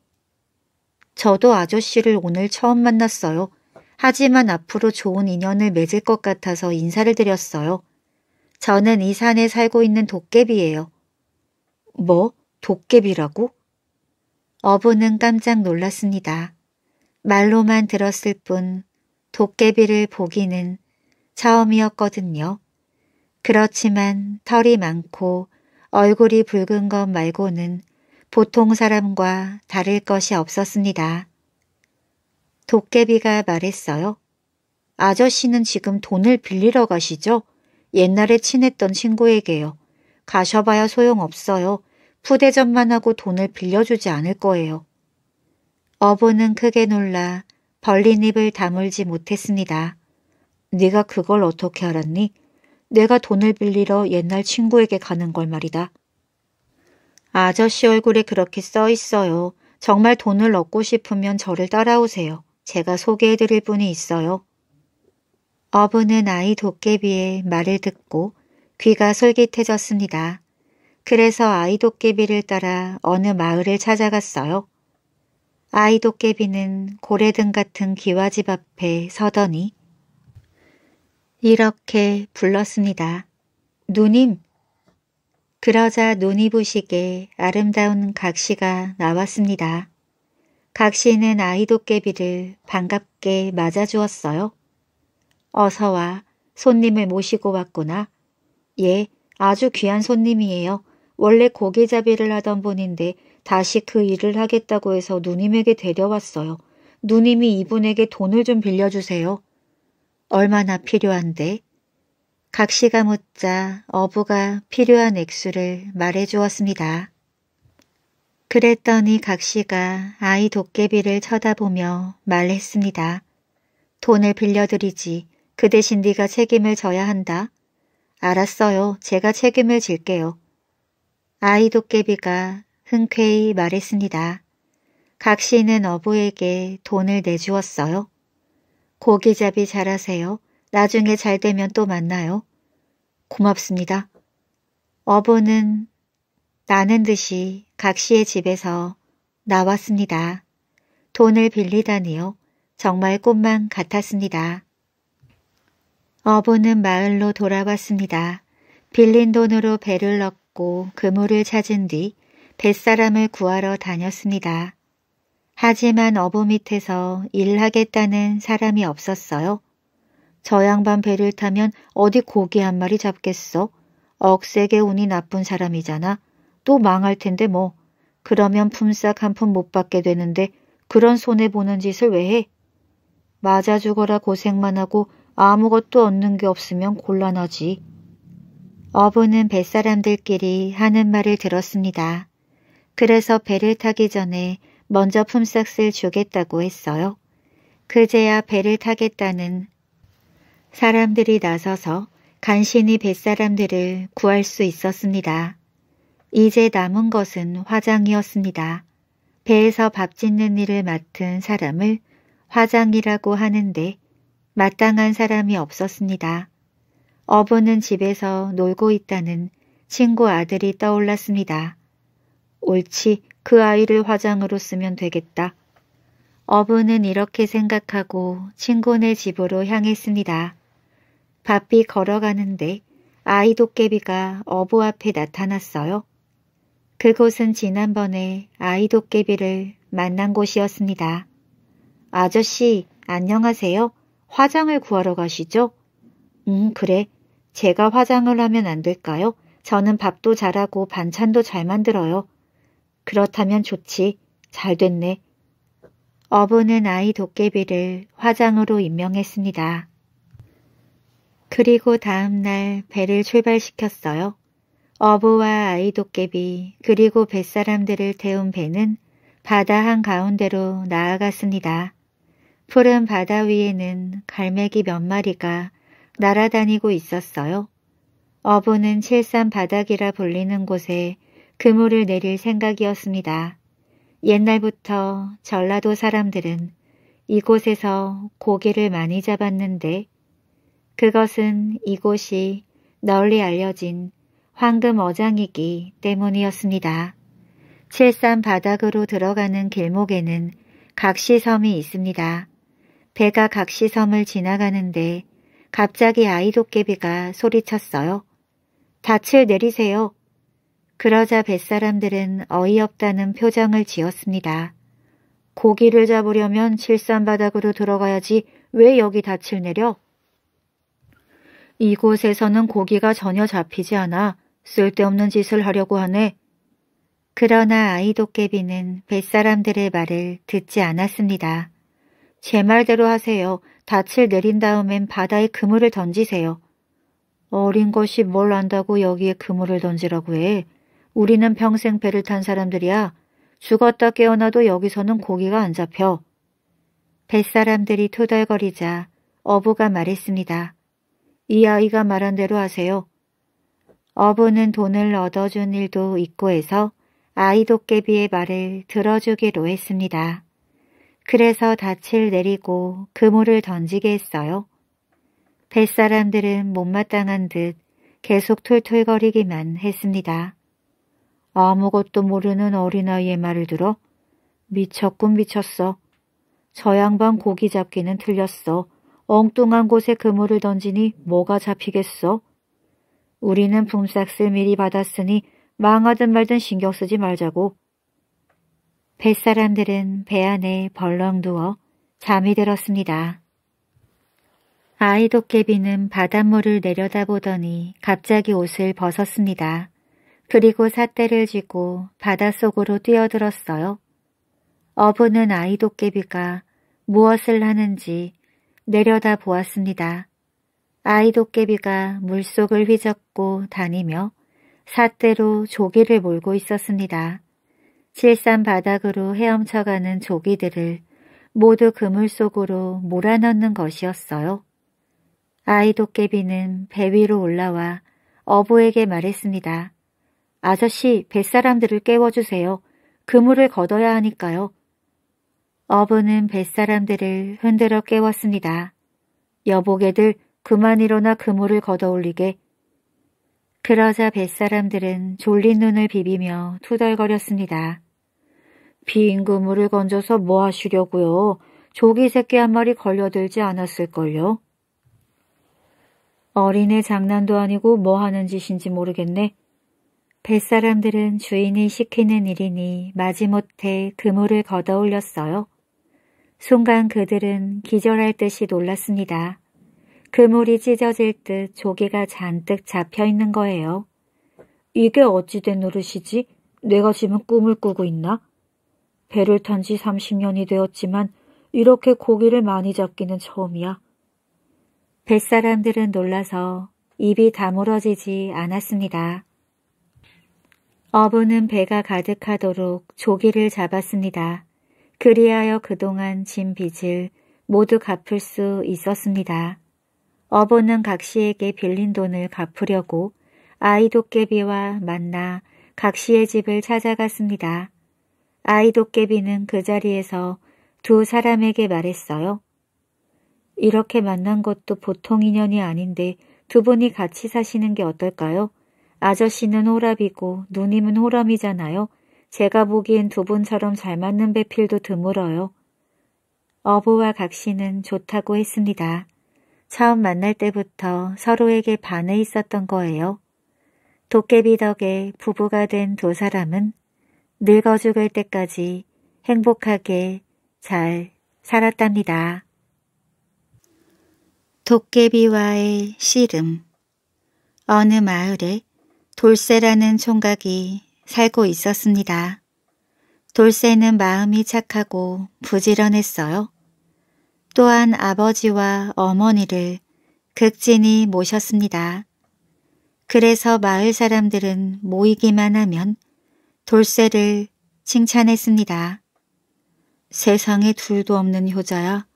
저도 아저씨를 오늘 처음 만났어요. 하지만 앞으로 좋은 인연을 맺을 것 같아서 인사를 드렸어요. 저는 이 산에 살고 있는 도깨비예요. 뭐? 도깨비라고? 어부는 깜짝 놀랐습니다. 말로만 들었을 뿐 도깨비를 보기는 처음이었거든요. 그렇지만 털이 많고 얼굴이 붉은 것 말고는 보통 사람과 다를 것이 없었습니다. 도깨비가 말했어요. 아저씨는 지금 돈을 빌리러 가시죠? 옛날에 친했던 친구에게요. 가셔봐야 소용없어요. 푸대전만 하고 돈을 빌려주지 않을 거예요. 어부는 크게 놀라 벌린 입을 다물지 못했습니다. 네가 그걸 어떻게 알았니? 내가 돈을 빌리러 옛날 친구에게 가는 걸 말이다. 아저씨 얼굴에 그렇게 써 있어요. 정말 돈을 얻고 싶으면 저를 따라오세요. 제가 소개해드릴 분이 있어요. 어부는 아이 도깨비의 말을 듣고 귀가 솔깃해졌습니다. 그래서 아이 도깨비를 따라 어느 마을을 찾아갔어요. 아이도깨비는 고래등 같은 기와집 앞에 서더니 이렇게 불렀습니다. 누님! 그러자 눈이 부시게 아름다운 각시가 나왔습니다. 각시는 아이도깨비를 반갑게 맞아주었어요. 어서와 손님을 모시고 왔구나. 예, 아주 귀한 손님이에요. 원래 고기잡이를 하던 분인데 다시 그 일을 하겠다고 해서 누님에게 데려왔어요. 누님이 이분에게 돈을 좀 빌려주세요. 얼마나 필요한데? 각 씨가 묻자 어부가 필요한 액수를 말해주었습니다. 그랬더니 각 씨가 아이 도깨비를 쳐다보며 말했습니다. 돈을 빌려드리지. 그 대신 네가 책임을 져야 한다. 알았어요. 제가 책임을 질게요. 아이 도깨비가 흔쾌히 말했습니다. 각 씨는 어부에게 돈을 내주었어요. 고기잡이 잘하세요. 나중에 잘 되면 또 만나요. 고맙습니다. 어부는 나는 듯이 각 씨의 집에서 나왔습니다. 돈을 빌리다니요. 정말 꽃만 같았습니다. 어부는 마을로 돌아왔습니다. 빌린 돈으로 배를 넣고 그물을 찾은 뒤 뱃사람을 구하러 다녔습니다. 하지만 어부 밑에서 일하겠다는 사람이 없었어요. 저 양반 배를 타면 어디 고기 한 마리 잡겠어? 억세게 운이 나쁜 사람이잖아. 또 망할 텐데 뭐. 그러면 품삯 한 푼 못 받게 되는데 그런 손해보는 짓을 왜 해? 맞아 죽어라 고생만 하고 아무것도 얻는 게 없으면 곤란하지. 어부는 뱃사람들끼리 하는 말을 들었습니다. 그래서 배를 타기 전에 먼저 품삯을 주겠다고 했어요. 그제야 배를 타겠다는 사람들이 나서서 간신히 뱃사람들을 구할 수 있었습니다. 이제 남은 것은 화장이었습니다. 배에서 밥 짓는 일을 맡은 사람을 화장이라고 하는데 마땅한 사람이 없었습니다. 어부는 집에서 놀고 있다는 친구 아들이 떠올랐습니다. 옳지, 그 아이를 화장으로 쓰면 되겠다. 어부는 이렇게 생각하고 친구네 집으로 향했습니다. 바삐 걸어가는데 아이 도깨비가 어부 앞에 나타났어요. 그곳은 지난번에 아이 도깨비를 만난 곳이었습니다. 아저씨, 안녕하세요. 화장을 구하러 가시죠? 음, 그래. 제가 화장을 하면 안 될까요? 저는 밥도 잘하고 반찬도 잘 만들어요. 그렇다면 좋지. 잘 됐네. 어부는 아이 도깨비를 화장으로 임명했습니다. 그리고 다음날 배를 출발시켰어요. 어부와 아이 도깨비 그리고 뱃사람들을 태운 배는 바다 한가운데로 나아갔습니다. 푸른 바다 위에는 갈매기 몇 마리가 날아다니고 있었어요. 어부는 칠산 바닥이라 불리는 곳에 그물을 내릴 생각이었습니다. 옛날부터 전라도 사람들은 이곳에서 고기를 많이 잡았는데 그것은 이곳이 널리 알려진 황금 어장이기 때문이었습니다. 칠산 바닥으로 들어가는 길목에는 각시섬이 있습니다. 배가 각시섬을 지나가는데 갑자기 아이 도깨비가 소리쳤어요. 닻을 내리세요. 그러자 뱃사람들은 어이없다는 표정을 지었습니다. 고기를 잡으려면 칠산바닥으로 들어가야지 왜 여기 닻을 내려? 이곳에서는 고기가 전혀 잡히지 않아 쓸데없는 짓을 하려고 하네. 그러나 아이 도깨비는 뱃사람들의 말을 듣지 않았습니다. 제 말대로 하세요. 닻을 내린 다음엔 바다에 그물을 던지세요. 어린 것이 뭘 안다고 여기에 그물을 던지라고 해. 우리는 평생 배를 탄 사람들이야. 죽었다 깨어나도 여기서는 고기가 안 잡혀. 뱃사람들이 토덜거리자 어부가 말했습니다. 이 아이가 말한 대로 하세요. 어부는 돈을 얻어준 일도 있고 해서 아이 도깨비의 말을 들어주기로 했습니다. 그래서 닻을 내리고 그물을 던지게 했어요. 뱃사람들은 못마땅한 듯 계속 툴툴거리기만 했습니다. 아무것도 모르는 어린아이의 말을 들어 미쳤군 미쳤어. 저 양반 고기 잡기는 틀렸어. 엉뚱한 곳에 그물을 던지니 뭐가 잡히겠어? 우리는 붐삭스 미리 받았으니 망하든 말든 신경 쓰지 말자고. 뱃사람들은 배 안에 벌렁 누워 잠이 들었습니다. 아이 도깨비는 바닷물을 내려다보더니 갑자기 옷을 벗었습니다. 그리고 삿대를 쥐고 바닷속으로 뛰어들었어요. 어부는 아이 도깨비가 무엇을 하는지 내려다 보았습니다. 아이 도깨비가 물속을 휘젓고 다니며 삿대로 조기를 몰고 있었습니다. 칠산 바닥으로 헤엄쳐가는 조기들을 모두 그물 속으로 몰아넣는 것이었어요. 아이 도깨비는 배 위로 올라와 어부에게 말했습니다. 아저씨, 뱃사람들을 깨워주세요. 그물을 걷어야 하니까요. 어부는 뱃사람들을 흔들어 깨웠습니다. 여보게들 그만 일어나 그물을 걷어올리게. 그러자 뱃사람들은 졸린 눈을 비비며 투덜거렸습니다. 빈 그물을 건져서 뭐 하시려고요? 조기 새끼 한 마리 걸려들지 않았을걸요? 어린애 장난도 아니고 뭐 하는 짓인지 모르겠네. 뱃사람들은 주인이 시키는 일이니 마지못해 그물을 걷어올렸어요. 순간 그들은 기절할 듯이 놀랐습니다. 그물이 찢어질 듯 조개가 잔뜩 잡혀있는 거예요. 이게 어찌된 노릇이지? 내가 지금 꿈을 꾸고 있나? 배를 탄 지 30년이 되었지만 이렇게 고기를 많이 잡기는 처음이야. 뱃사람들은 놀라서 입이 다물어지지 않았습니다. 어부는 배가 가득하도록 조기를 잡았습니다. 그리하여 그동안 진 빚을 모두 갚을 수 있었습니다. 어부는 각시에게 빌린 돈을 갚으려고 아이 도깨비와 만나 각시의 집을 찾아갔습니다. 아이 도깨비는 그 자리에서 두 사람에게 말했어요. 이렇게 만난 것도 보통 인연이 아닌데 두 분이 같이 사시는 게 어떨까요? 아저씨는 호랍이고 누님은 호람이잖아요 제가 보기엔 두 분처럼 잘 맞는 배필도 드물어요. 어부와 각시는 좋다고 했습니다. 처음 만날 때부터 서로에게 반해 있었던 거예요. 도깨비 덕에 부부가 된 두 사람은 늙어 죽을 때까지 행복하게 잘 살았답니다. 도깨비와의 씨름 어느 마을에 돌쇠라는 총각이 살고 있었습니다. 돌쇠는 마음이 착하고 부지런했어요. 또한 아버지와 어머니를 극진히 모셨습니다. 그래서 마을 사람들은 모이기만 하면 돌쇠를 칭찬했습니다. 세상에 둘도 없는 효자야.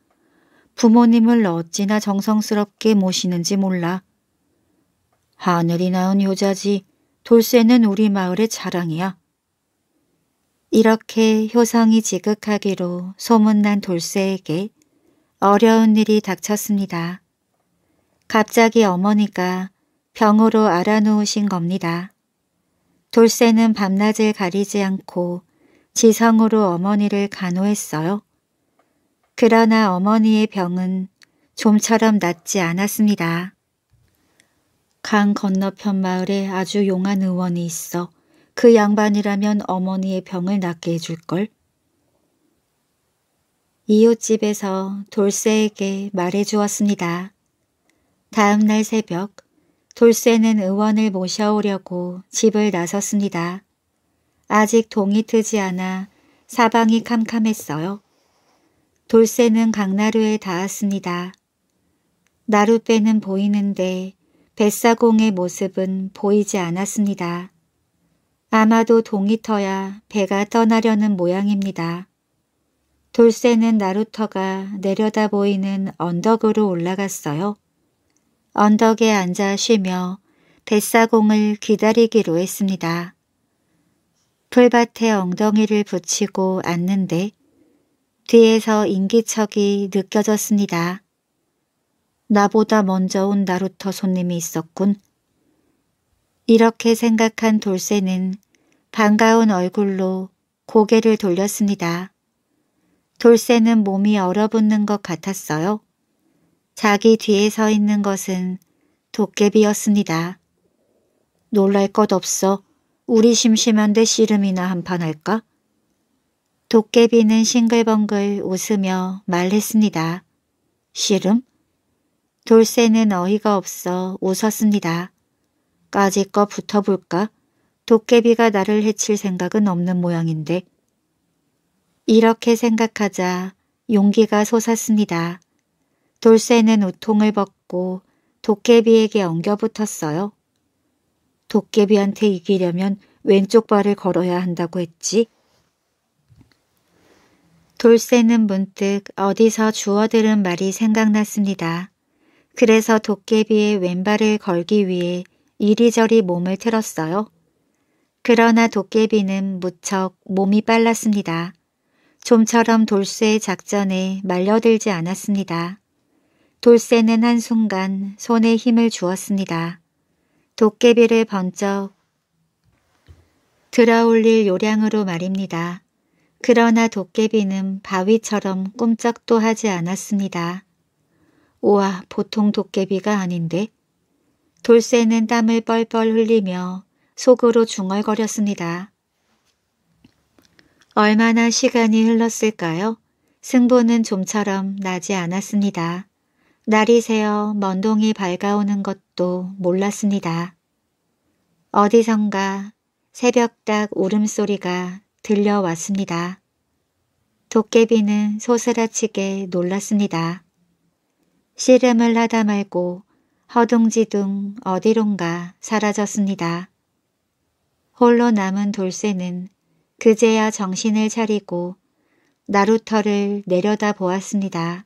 부모님을 어찌나 정성스럽게 모시는지 몰라. 하늘이 낳은 효자지 돌쇠는 우리 마을의 자랑이야. 이렇게 효성이 지극하기로 소문난 돌쇠에게 어려운 일이 닥쳤습니다. 갑자기 어머니가 병으로 알아놓으신 겁니다. 돌쇠는 밤낮을 가리지 않고 지성으로 어머니를 간호했어요. 그러나 어머니의 병은 좀처럼 낫지 않았습니다. 강 건너편 마을에 아주 용한 의원이 있어 그 양반이라면 어머니의 병을 낫게 해줄걸. 이웃집에서 돌쇠에게 말해주었습니다. 다음날 새벽 돌쇠는 의원을 모셔오려고 집을 나섰습니다. 아직 동이 트지 않아 사방이 캄캄했어요. 돌쇠는 강나루에 닿았습니다. 나룻배는 보이는데 뱃사공의 모습은 보이지 않았습니다. 아마도 동이 터야 배가 떠나려는 모양입니다. 돌쇠는 나루터가 내려다 보이는 언덕으로 올라갔어요. 언덕에 앉아 쉬며 뱃사공을 기다리기로 했습니다. 풀밭에 엉덩이를 붙이고 앉는데 뒤에서 인기척이 느껴졌습니다. 나보다 먼저 온 나루터 손님이 있었군. 이렇게 생각한 돌쇠는 반가운 얼굴로 고개를 돌렸습니다. 돌쇠는 몸이 얼어붙는 것 같았어요. 자기 뒤에 서 있는 것은 도깨비였습니다. 놀랄 것 없어. 우리 심심한데 씨름이나 한판 할까? 도깨비는 싱글벙글 웃으며 말했습니다. 씨름? 돌쇠는 어이가 없어 웃었습니다. 까짓거 붙어볼까? 도깨비가 나를 해칠 생각은 없는 모양인데. 이렇게 생각하자 용기가 솟았습니다. 돌쇠는 우통을 벗고 도깨비에게 엉겨붙었어요. 도깨비한테 이기려면 왼쪽 발을 걸어야 한다고 했지. 돌쇠는 문득 어디서 주워들은 말이 생각났습니다. 그래서 도깨비의 왼발을 걸기 위해 이리저리 몸을 틀었어요. 그러나 도깨비는 무척 몸이 빨랐습니다. 좀처럼 돌쇠의 작전에 말려들지 않았습니다. 돌쇠는 한순간 손에 힘을 주었습니다. 도깨비를 번쩍 들어올릴 요량으로 말입니다. 그러나 도깨비는 바위처럼 꿈쩍도 하지 않았습니다. 오아 보통 도깨비가 아닌데 돌쇠는 땀을 뻘뻘 흘리며 속으로 중얼거렸습니다. 얼마나 시간이 흘렀을까요? 승부는 좀처럼 나지 않았습니다. 날이 새어 먼동이 밝아오는 것도 몰랐습니다. 어디선가 새벽닭 울음소리가 들려왔습니다. 도깨비는 소스라치게 놀랐습니다. 씨름을 하다 말고 허둥지둥 어디론가 사라졌습니다. 홀로 남은 돌쇠는 그제야 정신을 차리고 나루터를 내려다 보았습니다.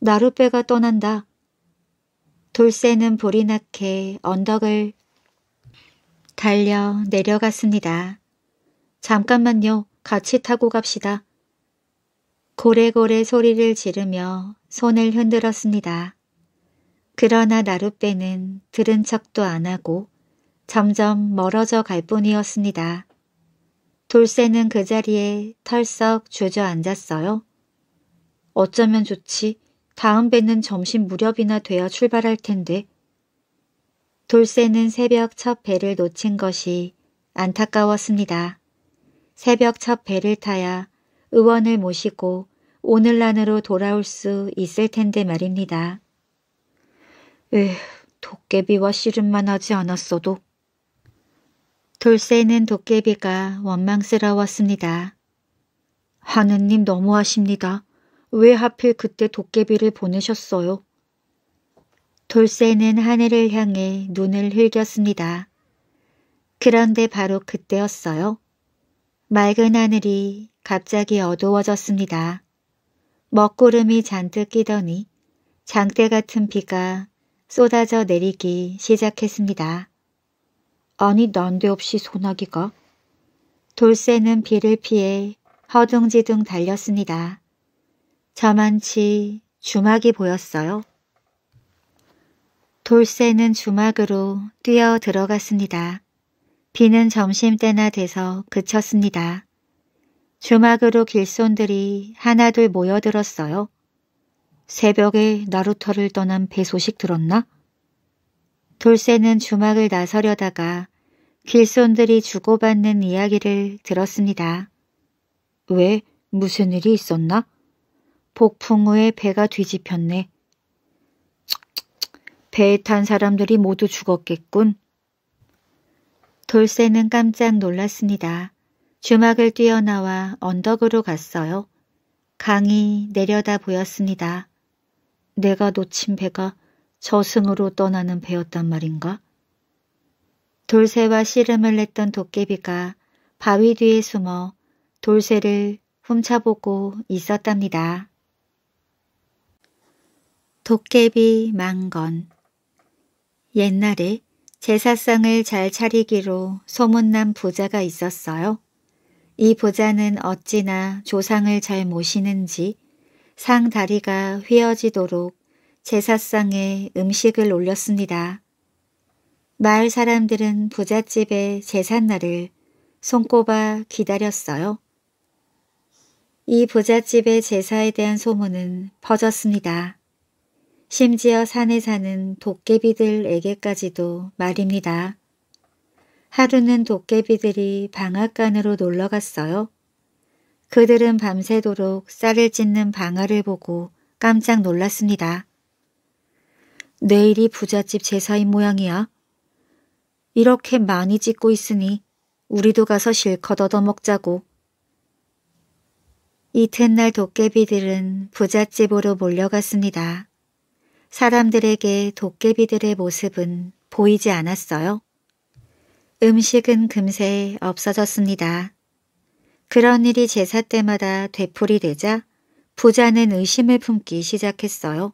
나룻배가 떠난다. 돌쇠는 불이 나게 언덕을 달려 내려갔습니다. 잠깐만요. 같이 타고 갑시다. 고래고래 소리를 지르며 손을 흔들었습니다. 그러나 나룻배는 들은 척도 안 하고 점점 멀어져 갈 뿐이었습니다. 돌쇠는 그 자리에 털썩 주저앉았어요. 어쩌면 좋지. 다음 배는 점심 무렵이나 되어 출발할 텐데. 돌쇠는 새벽 첫 배를 놓친 것이 안타까웠습니다. 새벽 첫 배를 타야 의원을 모시고 오늘 안으로 돌아올 수 있을 텐데 말입니다. 으, 도깨비와 씨름만 하지 않았어도. 돌쇠는 도깨비가 원망스러웠습니다. 하느님 너무하십니다. 왜 하필 그때 도깨비를 보내셨어요? 돌쇠는 하늘을 향해 눈을 흘겼습니다. 그런데 바로 그때였어요. 맑은 하늘이 갑자기 어두워졌습니다. 먹구름이 잔뜩 끼더니 장대 같은 비가 쏟아져 내리기 시작했습니다. 아니 난데없이 소나기가 돌쇠는 비를 피해 허둥지둥 달렸습니다. 저만치 주막이 보였어요. 돌쇠는 주막으로 뛰어 들어갔습니다. 비는 점심때나 돼서 그쳤습니다. 주막으로 길손들이 하나둘 모여들었어요. 새벽에 나루터를 떠난 배 소식 들었나? 돌쇠는 주막을 나서려다가 길손들이 주고받는 이야기를 들었습니다. 왜? 무슨 일이 있었나? 폭풍 후에 배가 뒤집혔네. 배에 탄 사람들이 모두 죽었겠군. 돌쇠는 깜짝 놀랐습니다. 주막을 뛰어나와 언덕으로 갔어요. 강이 내려다 보였습니다. 내가 놓친 배가 저승으로 떠나는 배였단 말인가? 돌새와 씨름을 했던 도깨비가 바위 뒤에 숨어 돌새를 훔쳐보고 있었답니다. 도깨비 망건 옛날에 제사상을 잘 차리기로 소문난 부자가 있었어요. 이부자는 어찌나 조상을 잘 모시는지 상다리가 휘어지도록 제사상에 음식을 올렸습니다. 마을 사람들은 부잣집의 제삿날을 손꼽아 기다렸어요. 이 부잣집의 제사에 대한 소문은 퍼졌습니다. 심지어 산에 사는 도깨비들에게까지도 말입니다. 하루는 도깨비들이 방앗간으로 놀러 갔어요. 그들은 밤새도록 쌀을 찢는 방아를 보고 깜짝 놀랐습니다. 내일이 부잣집 제사인 모양이야. 이렇게 많이 짓고 있으니 우리도 가서 실컷 얻어먹자고. 이튿날 도깨비들은 부잣집으로 몰려갔습니다. 사람들에게 도깨비들의 모습은 보이지 않았어요. 음식은 금세 없어졌습니다. 그런 일이 제사 때마다 되풀이 되자 부자는 의심을 품기 시작했어요.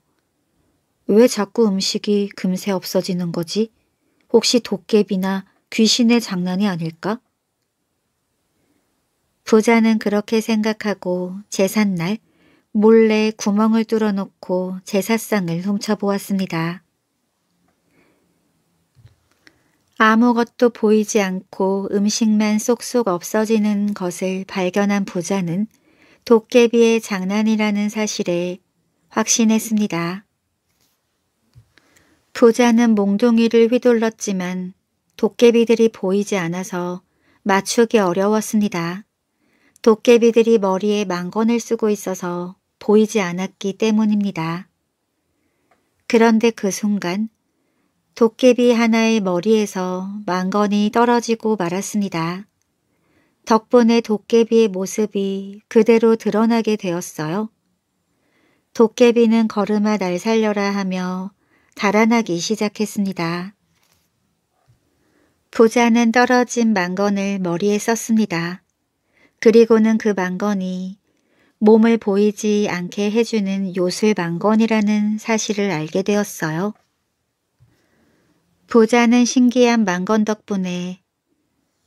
왜 자꾸 음식이 금세 없어지는 거지? 혹시 도깨비나 귀신의 장난이 아닐까? 부자는 그렇게 생각하고 제삿날 몰래 구멍을 뚫어놓고 제사상을 훔쳐보았습니다. 아무것도 보이지 않고 음식만 쏙쏙 없어지는 것을 발견한 부자는 도깨비의 장난이라는 사실에 확신했습니다. 부자는 몽둥이를 휘둘렀지만 도깨비들이 보이지 않아서 맞추기 어려웠습니다. 도깨비들이 머리에 망건을 쓰고 있어서 보이지 않았기 때문입니다. 그런데 그 순간 도깨비 하나의 머리에서 망건이 떨어지고 말았습니다. 덕분에 도깨비의 모습이 그대로 드러나게 되었어요. 도깨비는 걸음아 날 살려라 하며 달아나기 시작했습니다. 부자는 떨어진 망건을 머리에 썼습니다. 그리고는 그 망건이 몸을 보이지 않게 해주는 요술 망건이라는 사실을 알게 되었어요. 부자는 신기한 망건 덕분에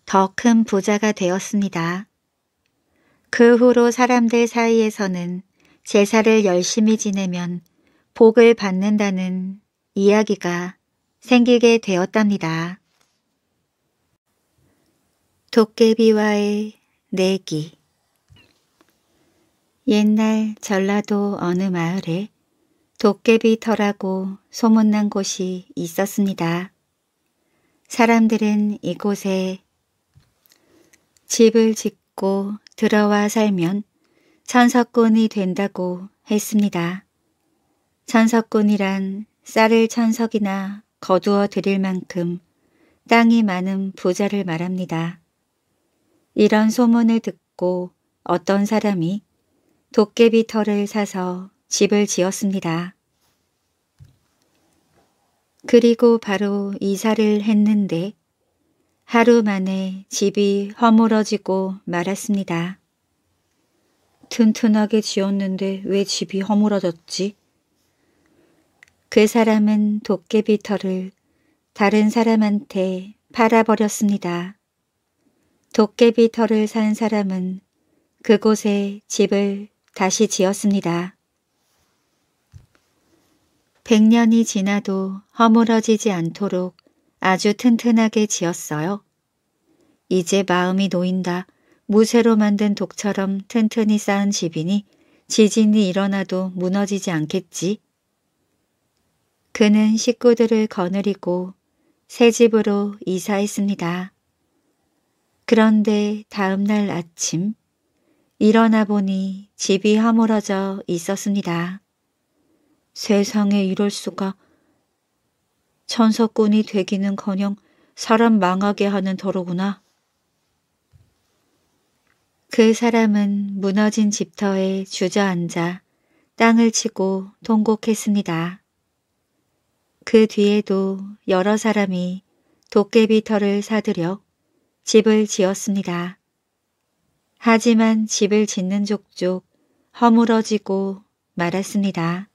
더 큰 부자가 되었습니다. 그 후로 사람들 사이에서는 제사를 열심히 지내면 복을 받는다는 이야기가 생기게 되었답니다. 도깨비와의 내기 옛날 전라도 어느 마을에 도깨비터라고 소문난 곳이 있었습니다. 사람들은 이곳에 집을 짓고 들어와 살면 천석꾼이 된다고 했습니다. 천석꾼이란 쌀을 천석이나 거두어 드릴 만큼 땅이 많은 부자를 말합니다. 이런 소문을 듣고 어떤 사람이 도깨비 털을 사서 집을 지었습니다. 그리고 바로 이사를 했는데 하루 만에 집이 허물어지고 말았습니다. 튼튼하게 지었는데 왜 집이 허물어졌지? 그 사람은 도깨비 털을 다른 사람한테 팔아버렸습니다. 도깨비 털을 산 사람은 그곳에 집을 다시 지었습니다. 백년이 지나도 허물어지지 않도록 아주 튼튼하게 지었어요. 이제 마음이 놓인다. 무쇠로 만든 독처럼 튼튼히 쌓은 집이니 지진이 일어나도 무너지지 않겠지. 그는 식구들을 거느리고 새 집으로 이사했습니다. 그런데 다음날 아침 일어나 보니 집이 허물어져 있었습니다. 세상에 이럴 수가. 천석꾼이 되기는커녕 사람 망하게 하는 도로구나그 사람은 무너진 집터에 주저앉아 땅을 치고 통곡했습니다. 그 뒤에도 여러 사람이 도깨비 털을 사들여 집을 지었습니다. 하지만 집을 짓는 족족 허물어지고 말았습니다.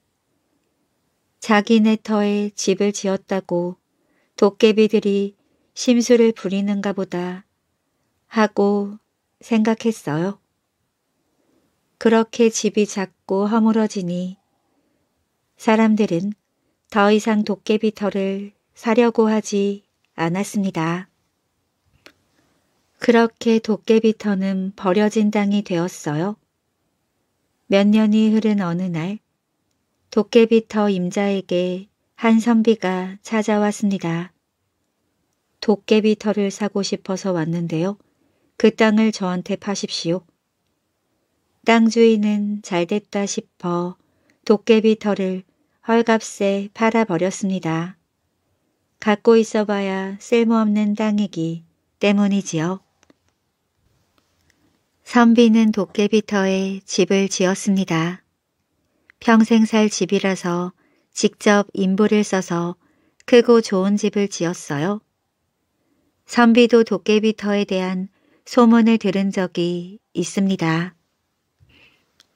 자기네 터에 집을 지었다고 도깨비들이 심술을 부리는가 보다 하고 생각했어요. 그렇게 집이 작고 허물어지니 사람들은 더 이상 도깨비 터를 사려고 하지 않았습니다. 그렇게 도깨비 터는 버려진 땅이 되었어요. 몇 년이 흐른 어느 날 도깨비터 임자에게 한 선비가 찾아왔습니다. 도깨비터를 사고 싶어서 왔는데요. 그 땅을 저한테 파십시오. 땅 주인은 잘됐다 싶어 도깨비터를 헐값에 팔아버렸습니다. 갖고 있어봐야 쓸모없는 땅이기 때문이지요. 선비는 도깨비터에 집을 지었습니다. 평생 살 집이라서 직접 인부를 써서 크고 좋은 집을 지었어요. 선비도 도깨비터에 대한 소문을 들은 적이 있습니다.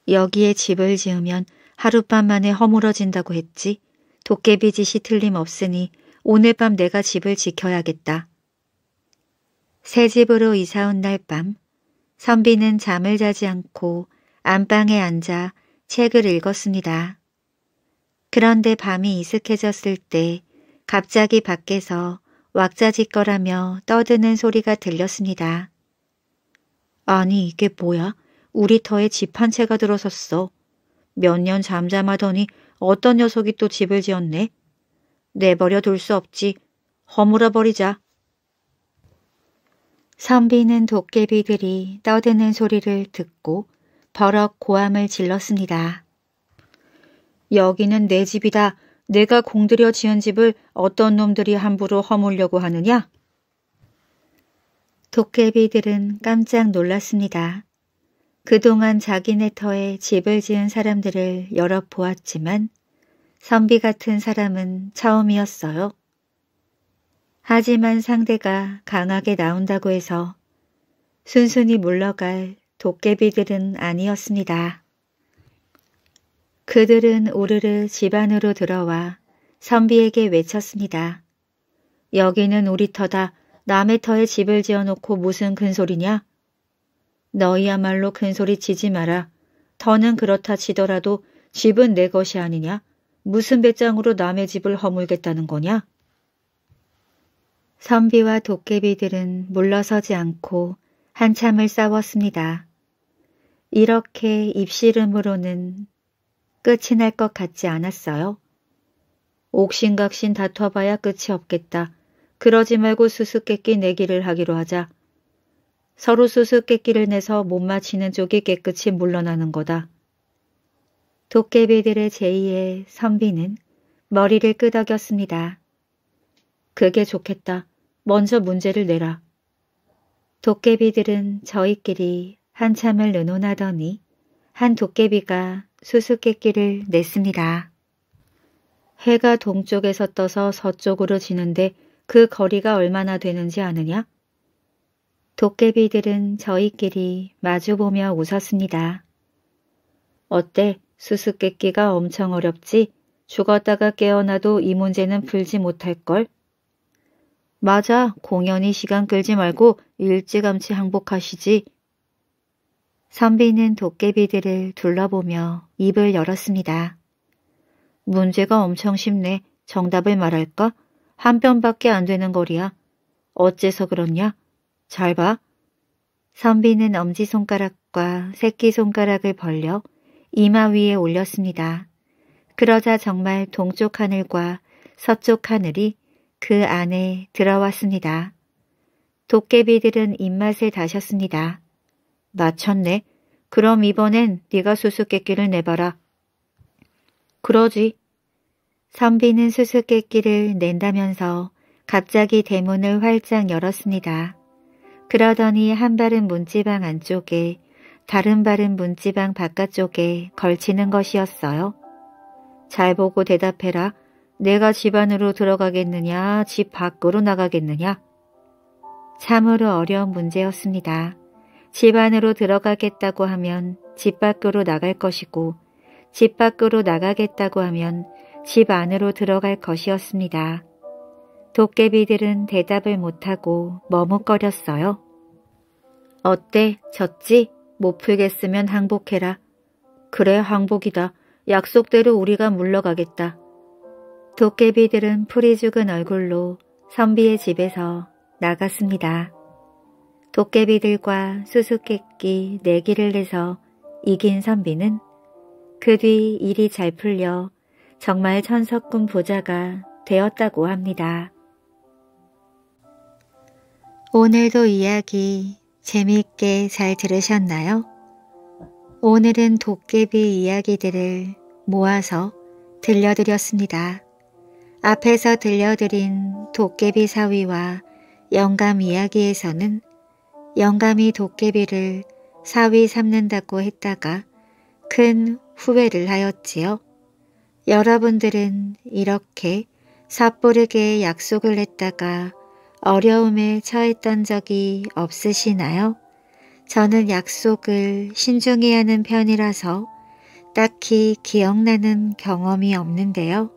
여기에 집을 지으면 하룻밤 만에 허물어진다고 했지. 도깨비 짓이 틀림없으니 오늘 밤 내가 집을 지켜야겠다. 새 집으로 이사온 날 밤 선비는 잠을 자지 않고 안방에 앉아 책을 읽었습니다. 그런데 밤이 이슥해졌을 때 갑자기 밖에서 왁자지껄하며 떠드는 소리가 들렸습니다. 아니 이게 뭐야? 우리 터에 집 한 채가 들어섰어. 몇 년 잠잠하더니 어떤 녀석이 또 집을 지었네. 내버려 둘 수 없지. 허물어버리자. 선비는 도깨비들이 떠드는 소리를 듣고 버럭 고함을 질렀습니다. 여기는 내 집이다. 내가 공들여 지은 집을 어떤 놈들이 함부로 허물려고 하느냐? 도깨비들은 깜짝 놀랐습니다. 그동안 자기네 터에 집을 지은 사람들을 여러 보았지만 선비 같은 사람은 처음이었어요. 하지만 상대가 강하게 나온다고 해서 순순히 물러갈 도깨비들은 아니었습니다. 그들은 우르르 집안으로 들어와 선비에게 외쳤습니다. 여기는 우리 터다. 남의 터에 집을 지어놓고 무슨 큰소리냐? 너희야말로 큰소리 치지 마라. 터는 그렇다 치더라도 집은 내 것이 아니냐? 무슨 배짱으로 남의 집을 허물겠다는 거냐? 선비와 도깨비들은 물러서지 않고 한참을 싸웠습니다. 이렇게 입씨름으로는 끝이 날 것 같지 않았어요. 옥신각신 다퉈봐야 끝이 없겠다. 그러지 말고 수수께끼 내기를 하기로 하자. 서로 수수께끼를 내서 못 맞히는 쪽이 깨끗이 물러나는 거다. 도깨비들의 제의에 선비는 머리를 끄덕였습니다. 그게 좋겠다. 먼저 문제를 내라. 도깨비들은 저희끼리 한참을 의논하더니 한 도깨비가 수수께끼를 냈습니다. 해가 동쪽에서 떠서 서쪽으로 지는데 그 거리가 얼마나 되는지 아느냐? 도깨비들은 저희끼리 마주보며 웃었습니다. 어때? 수수께끼가 엄청 어렵지? 죽었다가 깨어나도 이 문제는 풀지 못할걸? 맞아, 공연히 시간 끌지 말고 일찌감치 항복하시지. 선비는 도깨비들을 둘러보며 입을 열었습니다. 문제가 엄청 심네 정답을 말할까? 한 편밖에 안 되는 거리야. 어째서 그렇냐? 잘 봐. 선비는 엄지손가락과 새끼손가락을 벌려 이마 위에 올렸습니다. 그러자 정말 동쪽 하늘과 서쪽 하늘이 그 안에 들어왔습니다. 도깨비들은 입맛을 다셨습니다. 맞췄네 그럼 이번엔 네가 수수께끼를 내봐라. 그러지. 선비는 수수께끼를 낸다면서 갑자기 대문을 활짝 열었습니다. 그러더니 한 발은 문지방 안쪽에 다른 발은 문지방 바깥쪽에 걸치는 것이었어요. 잘 보고 대답해라. 내가 집 안으로 들어가겠느냐 집 밖으로 나가겠느냐. 참으로 어려운 문제였습니다. 집 안으로 들어가겠다고 하면 집 밖으로 나갈 것이고 집 밖으로 나가겠다고 하면 집 안으로 들어갈 것이었습니다. 도깨비들은 대답을 못하고 머뭇거렸어요. 어때? 졌지? 못 풀겠으면 항복해라. 그래 항복이다. 약속대로 우리가 물러가겠다. 도깨비들은 풀이 죽은 얼굴로 선비의 집에서 나갔습니다. 도깨비들과 수수께끼 내기를 네 내서 이긴 선비는 그 뒤 일이 잘 풀려 정말 천석군 부자가 되었다고 합니다. 오늘도 이야기 재미있게 잘 들으셨나요? 오늘은 도깨비 이야기들을 모아서 들려드렸습니다. 앞에서 들려드린 도깨비 사위와 영감 이야기에서는 영감이 도깨비를 사위 삼는다고 했다가 큰 후회를 하였지요. 여러분들은 이렇게 섣부르게 약속을 했다가 어려움에 처했던 적이 없으시나요? 저는 약속을 신중히 하는 편이라서 딱히 기억나는 경험이 없는데요.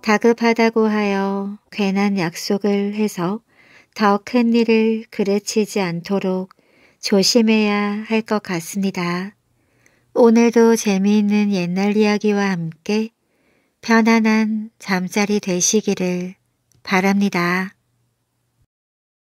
다급하다고 하여 괜한 약속을 해서 더큰 일을 그르치지 않도록 조심해야 할 것 같습니다. 오늘도 재미있는 옛날 이야기와 함께 편안한 잠자리 되시기를 바랍니다.